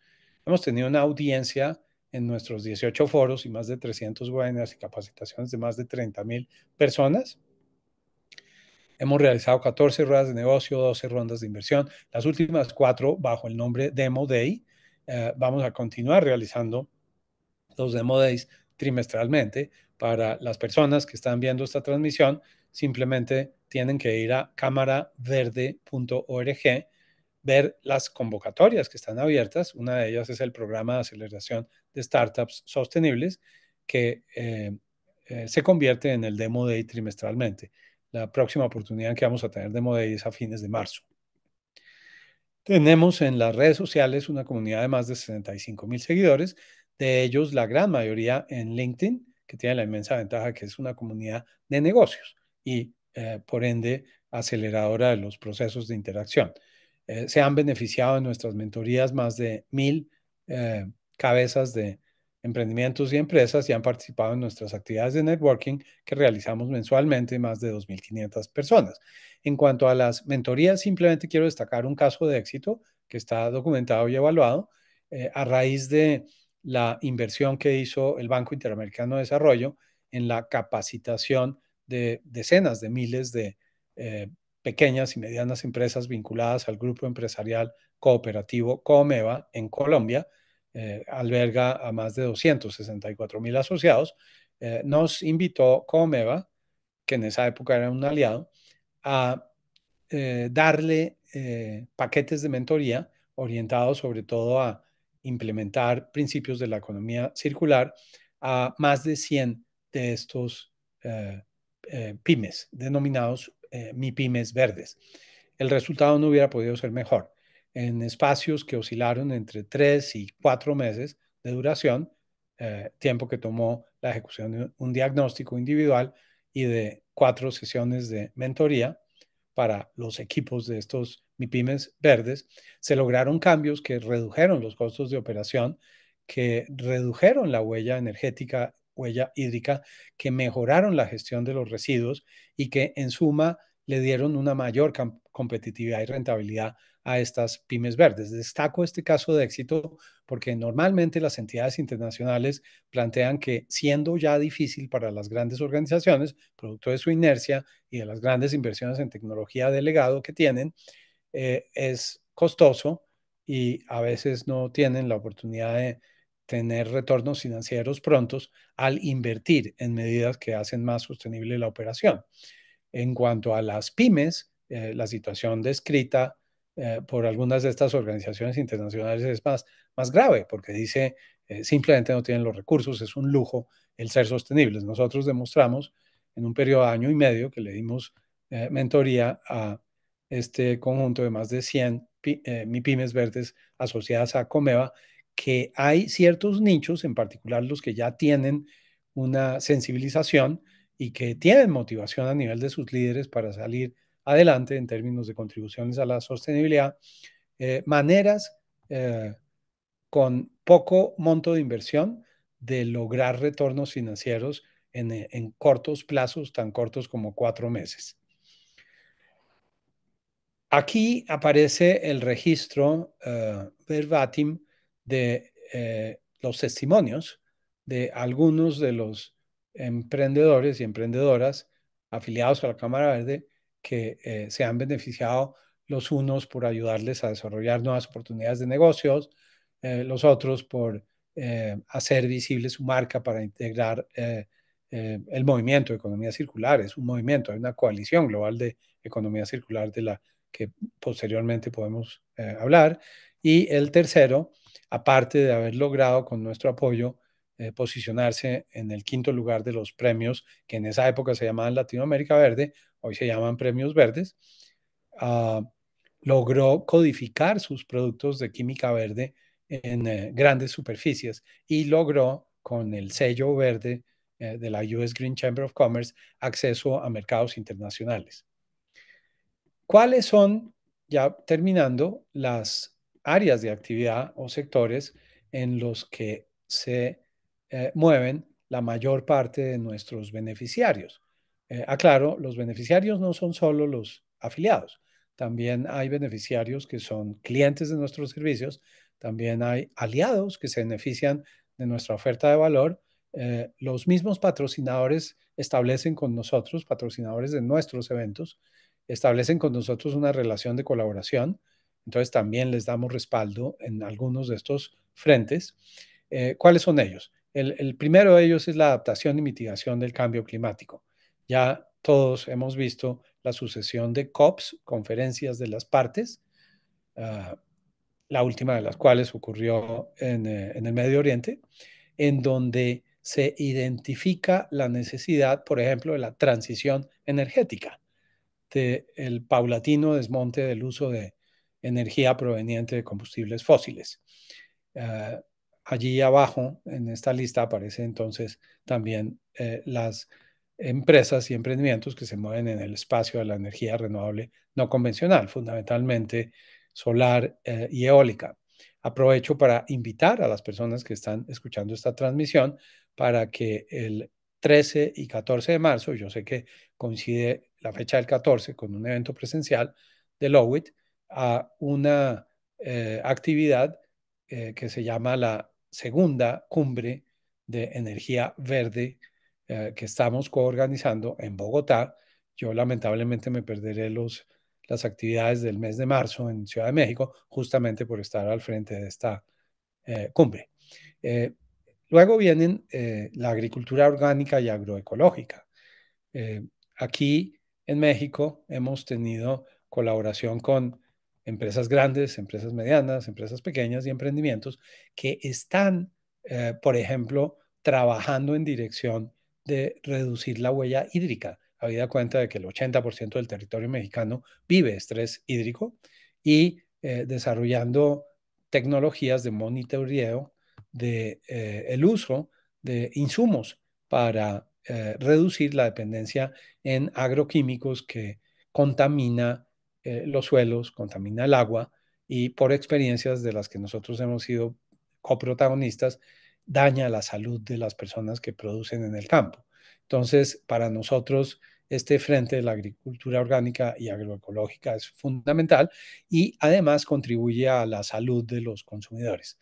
[SPEAKER 2] hemos tenido una audiencia en nuestros 18 foros y más de 300 webinars y capacitaciones de más de 30 mil personas. Hemos realizado 14 ruedas de negocio, 12 rondas de inversión, las últimas cuatro bajo el nombre Demo Day. Eh, vamos a continuar realizando los Demo Days trimestralmente para las personas que están viendo esta transmisión, simplemente tienen que ir a cámaraverde.org, ver las convocatorias que están abiertas. Una de ellas es el programa de aceleración de startups sostenibles que eh, eh, se convierte en el Demo Day trimestralmente. La próxima oportunidad que vamos a tener Demo Day es a fines de marzo. Tenemos en las redes sociales una comunidad de más de 65 mil seguidores de ellos la gran mayoría en LinkedIn, que tiene la inmensa ventaja que es una comunidad de negocios y eh, por ende aceleradora de los procesos de interacción. Eh, se han beneficiado en nuestras mentorías más de mil eh, cabezas de emprendimientos y empresas y han participado en nuestras actividades de networking que realizamos mensualmente más de 2.500 personas. En cuanto a las mentorías, simplemente quiero destacar un caso de éxito que está documentado y evaluado a raíz de la inversión que hizo el Banco Interamericano de Desarrollo en la capacitación de decenas de miles de eh, pequeñas y medianas empresas vinculadas al grupo empresarial cooperativo Comeva en Colombia, eh, alberga a más de 264 mil asociados, eh, nos invitó Comeva, que en esa época era un aliado, a darle paquetes de mentoría orientados sobre todo a implementar principios de la economía circular a más de 100 de estos eh, eh, pymes, denominados eh, mi MIPYMES verdes. El resultado no hubiera podido ser mejor. En espacios que oscilaron entre 3 y cuatro meses de duración, tiempo que tomó la ejecución de un diagnóstico individual y de cuatro sesiones de mentoría para los equipos de estos pymes verdes, se lograron cambios que redujeron los costos de operación, que redujeron la huella energética, huella hídrica, que mejoraron la gestión de los residuos y que en suma le dieron una mayor competitividad y rentabilidad a estas pymes verdes. Destaco este caso de éxito porque normalmente las entidades internacionales plantean que siendo ya difícil para las grandes organizaciones, producto de su inercia y de las grandes inversiones en tecnología delegado que tienen, eh, es costoso y a veces no tienen la oportunidad de tener retornos financieros prontos al invertir en medidas que hacen más sostenible la operación. En cuanto a las pymes, eh, la situación descrita eh, por algunas de estas organizaciones internacionales es más, grave, porque dice, simplemente no tienen los recursos, es un lujo el ser sostenibles. Nosotros demostramos en un periodo de año y medio que le dimos mentoría a este conjunto de más de 100 eh, pymes verdes asociadas a Comeva, que hay ciertos nichos, en particular los que ya tienen una sensibilización y que tienen motivación a nivel de sus líderes para salir adelante en términos de contribuciones a la sostenibilidad, eh, maneras eh, con poco monto de inversión de lograr retornos financieros en cortos plazos, tan cortos como cuatro meses. Aquí aparece el registro eh, verbatim de eh, los testimonios de algunos de los emprendedores y emprendedoras afiliados a la Cámara Verde que eh, se han beneficiado los unos por ayudarles a desarrollar nuevas oportunidades de negocios, los otros por hacer visible su marca para integrar el movimiento de economía circular. Es un movimiento, hay una coalición global de economía circular de la que posteriormente podemos eh, hablar. Y el tercero, aparte de haber logrado con nuestro apoyo eh, posicionarse en el quinto lugar de los premios que en esa época se llamaban Latinoamérica Verde, hoy se llaman Premios Verdes, ah, logró codificar sus productos de química verde en eh, grandes superficies y logró con el sello verde de la US Green Chamber of Commerce acceso a mercados internacionales. ¿Cuáles son, ya terminando, las áreas de actividad o sectores en los que se eh, mueven la mayor parte de nuestros beneficiarios? Eh, aclaro, los beneficiarios no son solo los afiliados, también hay beneficiarios que son clientes de nuestros servicios, también hay aliados que se benefician de nuestra oferta de valor. Eh, los mismos patrocinadores establecen con nosotros, patrocinadores de nuestros eventos, establecen con nosotros una relación de colaboración, entonces también les damos respaldo en algunos de estos frentes. Eh, ¿Cuáles son ellos? El, primero de ellos es la adaptación y mitigación del cambio climático. Ya todos hemos visto la sucesión de COPs, conferencias de las partes, ah, la última de las cuales ocurrió eh, en el Medio Oriente, en donde se identifica la necesidad, por ejemplo, de la transición energética. Este, el paulatino desmonte del uso de energía proveniente de combustibles fósiles. Ah, allí abajo, en esta lista, aparece entonces también eh, las empresas y emprendimientos que se mueven en el espacio de la energía renovable no convencional, fundamentalmente solar eh, y eólica. Aprovecho para invitar a las personas que están escuchando esta transmisión para que el 13 y 14 de marzo, yo sé que coincide la fecha del 14, con un evento presencial de Lowit, a una eh, actividad eh, que se llama la segunda cumbre de energía verde eh, que estamos coorganizando en Bogotá. Yo lamentablemente me perderé los, las actividades del mes de marzo en Ciudad de México, justamente por estar al frente de esta cumbre. luego vienen la agricultura orgánica y agroecológica. aquí en México hemos tenido colaboración con empresas grandes, empresas medianas, empresas pequeñas y emprendimientos que están, eh, por ejemplo, trabajando en dirección de reducir la huella hídrica. Habida cuenta de que el 80% del territorio mexicano vive estrés hídrico y eh, desarrollando tecnologías de monitoreo del de, eh, el uso de insumos para eh, reducir la dependencia en agroquímicos que contamina eh, los suelos, contamina el agua y por experiencias de las que nosotros hemos sido coprotagonistas, daña la salud de las personas que producen en el campo. Entonces, para nosotros, este frente de la agricultura orgánica y agroecológica es fundamental y además contribuye a la salud de los consumidores.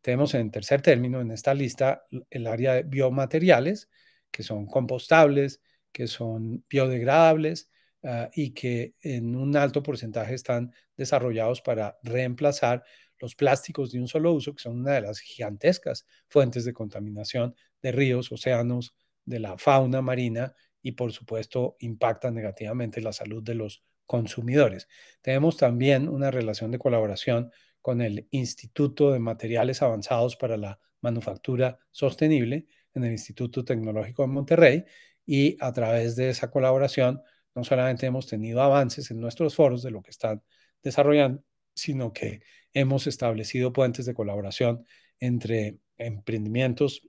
[SPEAKER 2] Tenemos en tercer término en esta lista el área de biomateriales, que son compostables, que son biodegradables ah, y que en un alto porcentaje están desarrollados para reemplazar los plásticos de un solo uso, que son una de las gigantescas fuentes de contaminación de ríos, océanos, de la fauna marina y por supuesto impactan negativamente la salud de los consumidores. Tenemos también una relación de colaboración con el Instituto de Materiales Avanzados para la Manufactura Sostenible, en el Instituto Tecnológico de Monterrey y a través de esa colaboración no solamente hemos tenido avances en nuestros foros de lo que están desarrollando, sino que hemos establecido puentes de colaboración entre emprendimientos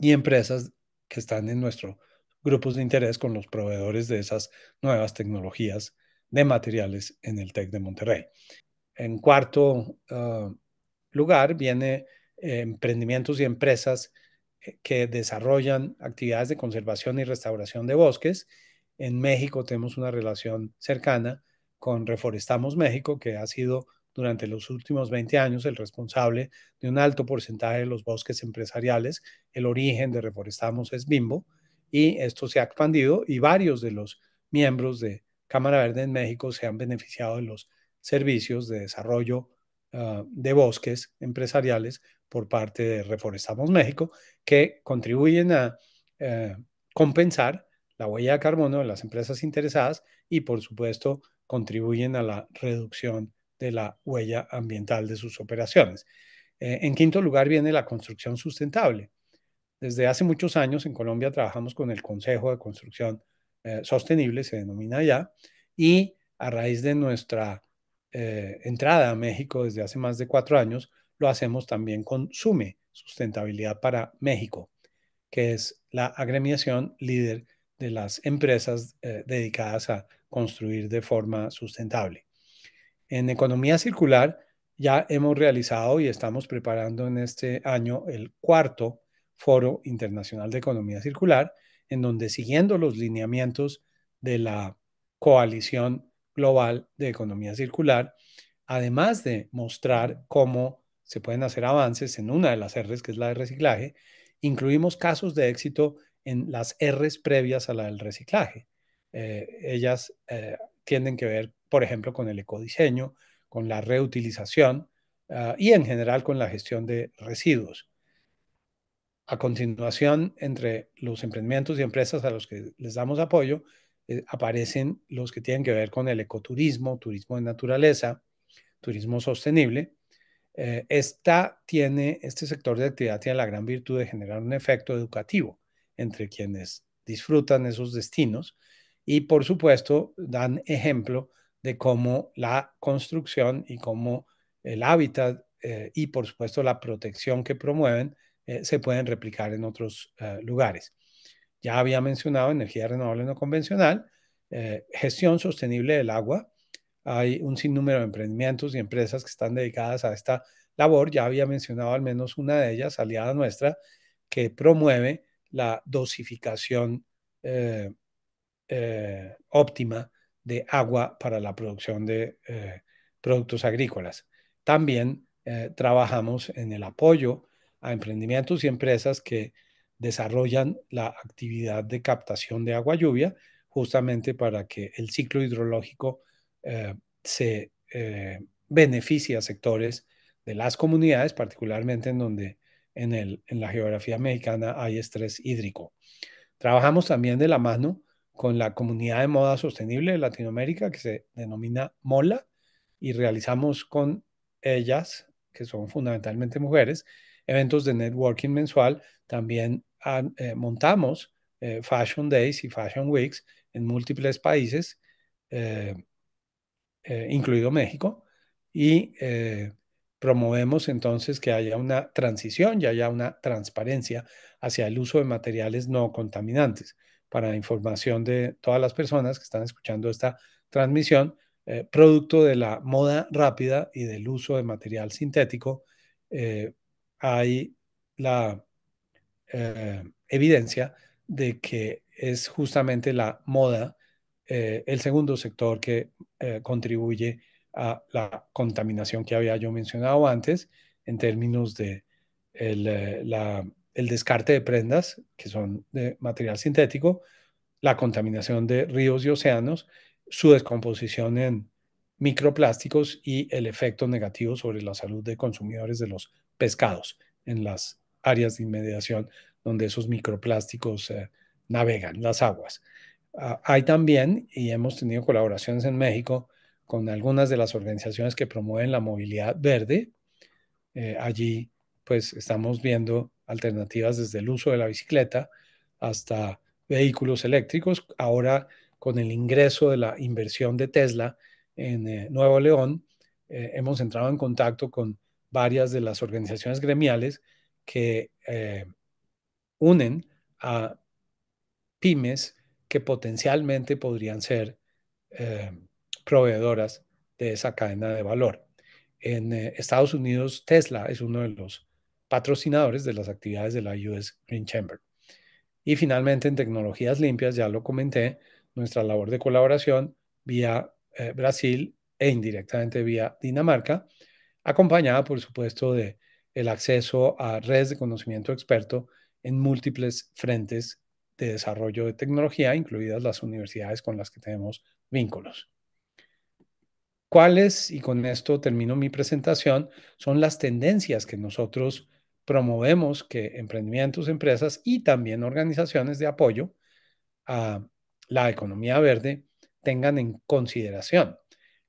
[SPEAKER 2] y empresas que están en nuestros grupos de interés con los proveedores de esas nuevas tecnologías de materiales en el TEC de Monterrey. En cuarto ah, lugar, viene eh, emprendimientos y empresas eh, que desarrollan actividades de conservación y restauración de bosques. En México tenemos una relación cercana con Reforestamos México, que ha sido durante los últimos 20 años el responsable de un alto porcentaje de los bosques empresariales. El origen de Reforestamos es Bimbo y esto se ha expandido y varios de los miembros de Cámara Verde en México se han beneficiado de los servicios de desarrollo ah, de bosques empresariales por parte de Reforestamos México, que contribuyen a eh, compensar la huella de carbono de las empresas interesadas y, por supuesto, contribuyen a la reducción de la huella ambiental de sus operaciones. Eh, en quinto lugar viene la construcción sustentable. Desde hace muchos años en Colombia trabajamos con el Consejo de Construcción eh, Sostenible, se denomina ya, y a raíz de nuestra entrada a México desde hace más de cuatro años, lo hacemos también con SUME, sustentabilidad para México, que es la agremiación líder de las empresas eh, dedicadas a construir de forma sustentable. En economía circular ya hemos realizado y estamos preparando en este año el cuarto foro internacional de economía circular, en donde siguiendo los lineamientos de la coalición global de economía circular, además de mostrar cómo se pueden hacer avances en una de las Rs, que es la de reciclaje, incluimos casos de éxito en las Rs previas a la del reciclaje. Eh, ellas eh, tienen que ver, por ejemplo, con el ecodiseño, con la reutilización ah, y en general con la gestión de residuos. A continuación, entre los emprendimientos y empresas a los que les damos apoyo, eh, aparecen los que tienen que ver con el ecoturismo, turismo de naturaleza, turismo sostenible, eh, esta tiene, este sector de actividad tiene la gran virtud de generar un efecto educativo entre quienes disfrutan esos destinos y por supuesto dan ejemplo de cómo la construcción y cómo el hábitat eh, y por supuesto la protección que promueven eh, se pueden replicar en otros lugares. Ya había mencionado energía renovable no convencional, gestión sostenible del agua, hay un sinnúmero de emprendimientos y empresas que están dedicadas a esta labor. Ya había mencionado al menos una de ellas, aliada nuestra, que promueve la dosificación eh, eh, óptima de agua para la producción de eh, productos agrícolas. También trabajamos en el apoyo a emprendimientos y empresas que desarrollan la actividad de captación de agua lluvia, justamente para que el ciclo hidrológico eh, se eh, beneficia a sectores de las comunidades, particularmente en donde en, el, en la geografía mexicana hay estrés hídrico. Trabajamos también de la mano con la comunidad de moda sostenible de Latinoamérica, que se denomina MOLA, y realizamos con ellas, que son fundamentalmente mujeres, eventos de networking mensual. También eh, montamos Fashion Days y Fashion Weeks en múltiples países. Eh, eh, incluido México, y eh, promovemos entonces que haya una transición y haya una transparencia hacia el uso de materiales no contaminantes. Para información de todas las personas que están escuchando esta transmisión, eh, producto de la moda rápida y del uso de material sintético, hay la evidencia de que es justamente la moda eh, el segundo sector que eh, contribuye a la contaminación que había yo mencionado antes en términos de eh, el, descarte de prendas que son de material sintético, la contaminación de ríos y océanos, su descomposición en microplásticos y el efecto negativo sobre la salud de consumidores de los pescados en las áreas de inmediación donde esos microplásticos navegan las aguas. Ah, hay también, y hemos tenido colaboraciones en México con algunas de las organizaciones que promueven la movilidad verde. Eh, allí, pues, estamos viendo alternativas desde el uso de la bicicleta hasta vehículos eléctricos. Ahora, con el ingreso de la inversión de Tesla en eh, Nuevo León, eh, hemos entrado en contacto con varias de las organizaciones gremiales que unen a pymes, que potencialmente podrían ser eh, proveedoras de esa cadena de valor. En eh, Estados Unidos, Tesla es uno de los patrocinadores de las actividades de la US Green Chamber. Y finalmente, en tecnologías limpias, ya lo comenté, nuestra labor de colaboración vía eh, Brasil e indirectamente vía Dinamarca, acompañada, por supuesto, de el acceso a redes de conocimiento experto en múltiples frentes de desarrollo de tecnología, incluidas las universidades con las que tenemos vínculos. ¿Cuáles, y con esto termino mi presentación, son las tendencias que nosotros promovemos que emprendimientos, empresas y también organizaciones de apoyo a la economía verde tengan en consideración?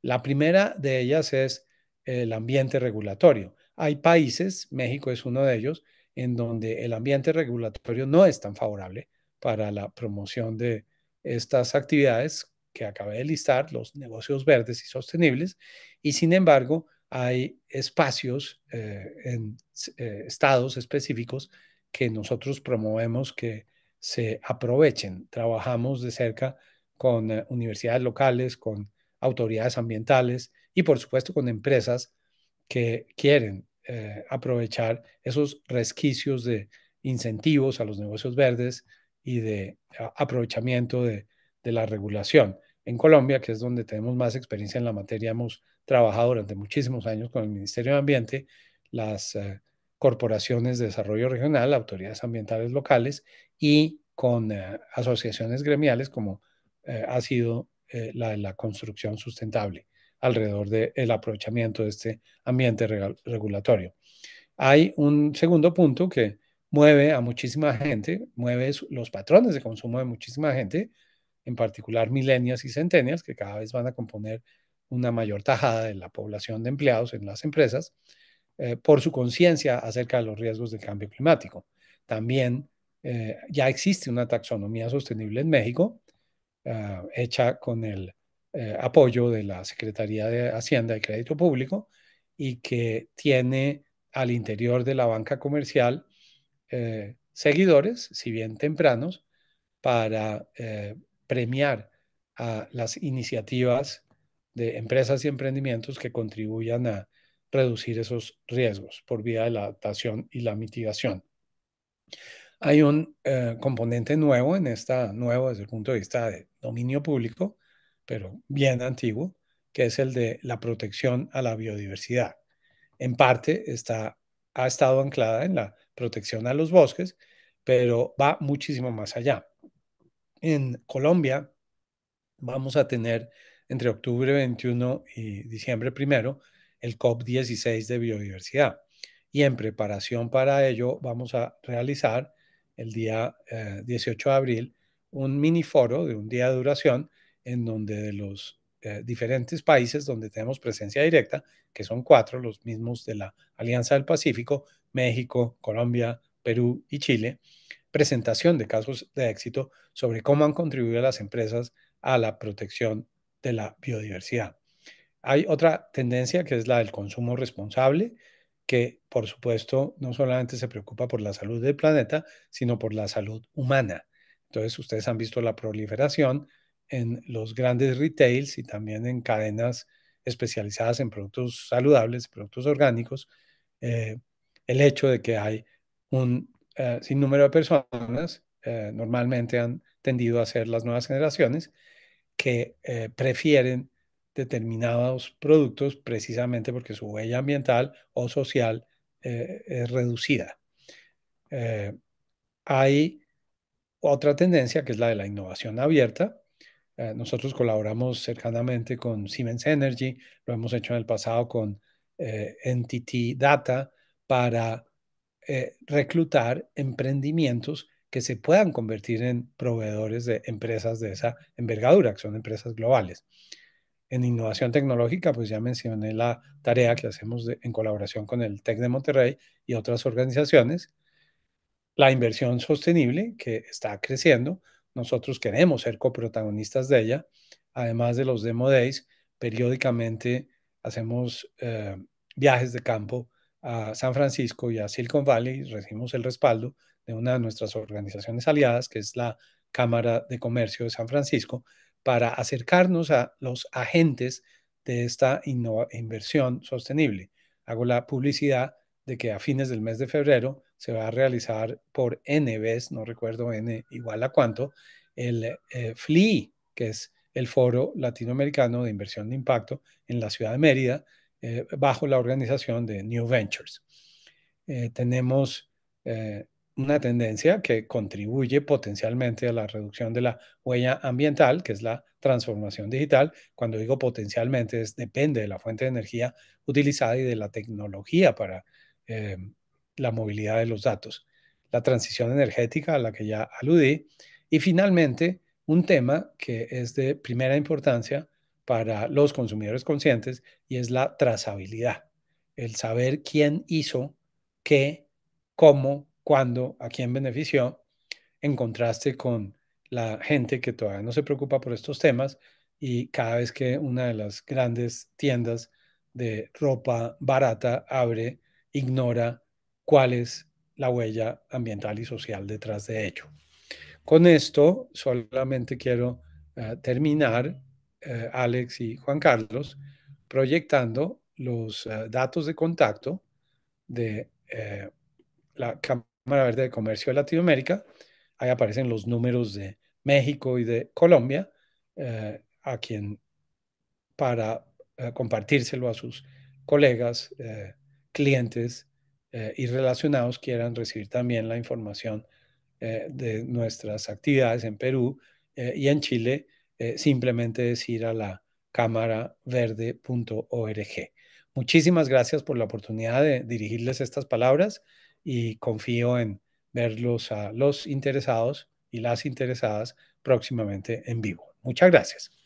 [SPEAKER 2] La primera de ellas es el ambiente regulatorio. Hay países, México es uno de ellos, en donde el ambiente regulatorio no es tan favorable para la promoción de estas actividades que acabé de listar, los negocios verdes y sostenibles, y sin embargo hay espacios eh, en eh, estados específicos que nosotros promovemos que se aprovechen. Trabajamos de cerca con eh, universidades locales, con autoridades ambientales y por supuesto con empresas que quieren aprovechar esos resquicios de incentivos a los negocios verdes, y de aprovechamiento de, la regulación. En Colombia, que es donde tenemos más experiencia en la materia, hemos trabajado durante muchísimos años con el Ministerio de Ambiente, las eh, corporaciones de desarrollo regional, autoridades ambientales locales y con eh, asociaciones gremiales como eh, ha sido la de la construcción sustentable alrededor del aprovechamiento de este ambiente regulatorio. Hay un segundo punto que mueve a muchísima gente, mueve los patrones de consumo de muchísima gente, en particular milenias y centenias que cada vez van a componer una mayor tajada de la población de empleados en las empresas, eh, por su conciencia acerca de los riesgos del cambio climático. También eh, ya existe una taxonomía sostenible en México, ah, hecha con el eh, apoyo de la Secretaría de Hacienda y Crédito Público, y que tiene al interior de la banca comercial eh, seguidores, si bien tempranos, para eh, premiar a las iniciativas de empresas y emprendimientos que contribuyan a reducir esos riesgos por vía de la adaptación y la mitigación. Hay un eh, componente nuevo en esta, nuevo desde el punto de vista de dominio público, pero bien antiguo, que es el de la protección a la biodiversidad. En parte está, ha estado anclada en la protección a los bosques, pero va muchísimo más allá. En Colombia vamos a tener entre octubre 21 y diciembre 1 el COP16 de biodiversidad. Y en preparación para ello vamos a realizar el día 18 eh, de abril un mini foro de un día de duración en donde de los eh, diferentes países donde tenemos presencia directa, que son cuatro, los mismos de la Alianza del Pacífico, México, Colombia, Perú y Chile, presentación de casos de éxito sobre cómo han contribuido las empresas a la protección de la biodiversidad. Hay otra tendencia que es la del consumo responsable, que por supuesto no solamente se preocupa por la salud del planeta, sino por la salud humana. Entonces ustedes han visto la proliferación en los grandes retails y también en cadenas especializadas en productos saludables, productos orgánicos, eh, el hecho de que hay un eh, sinnúmero de personas, eh, normalmente han tendido a ser las nuevas generaciones, que eh, prefieren determinados productos precisamente porque su huella ambiental o social es reducida. hay otra tendencia que es la de la innovación abierta, nosotros colaboramos cercanamente con Siemens Energy, lo hemos hecho en el pasado con Entity Data, para eh, reclutar emprendimientos que se puedan convertir en proveedores de empresas de esa envergadura, que son empresas globales. En innovación tecnológica, pues ya mencioné la tarea que hacemos en colaboración con el TEC de Monterrey y otras organizaciones. La inversión sostenible, que está creciendo, nosotros queremos ser coprotagonistas de ella. Además de los Demo Days, periódicamente hacemos eh, viajes de campo a San Francisco y a Silicon Valley, recibimos el respaldo de una de nuestras organizaciones aliadas, que es la Cámara de Comercio de San Francisco, para acercarnos a los agentes de esta inversión sostenible. Hago la publicidad de que a fines del mes de febrero se va a realizar por NBS e no recuerdo N igual a cuánto, el eh, FLI, que es el Foro Latinoamericano de Inversión de Impacto en la ciudad de Mérida, eh, bajo la organización de New Ventures. Eh, tenemos eh, una tendencia que contribuye potencialmente a la reducción de la huella ambiental, que es la transformación digital. Cuando digo potencialmente, es, depende de la fuente de energía utilizada y de la tecnología para la movilidad de los datos. La transición energética a la que ya aludí. Y finalmente, un tema que es de primera importancia para los consumidores conscientes y es la trazabilidad, el saber quién hizo qué, cómo, cuándo, a quién benefició, en contraste con la gente que todavía no se preocupa por estos temas y cada vez que una de las grandes tiendas de ropa barata abre, ignora cuál es la huella ambiental y social detrás de ello. Con esto solamente quiero eh, terminar eh, Alex y Juan Carlos, proyectando los eh, datos de contacto de eh, la Cámara Verde de Comercio de Latinoamérica. Ahí aparecen los números de México y de Colombia, a quien para compartírselo a sus colegas, clientes y relacionados quieran recibir también la información de nuestras actividades en Perú y en Chile eh, simplemente decir a la cámara verde.org. Muchísimas gracias por la oportunidad de dirigirles estas palabras y confío en verlos a los interesados y las interesadas próximamente en vivo. Muchas gracias.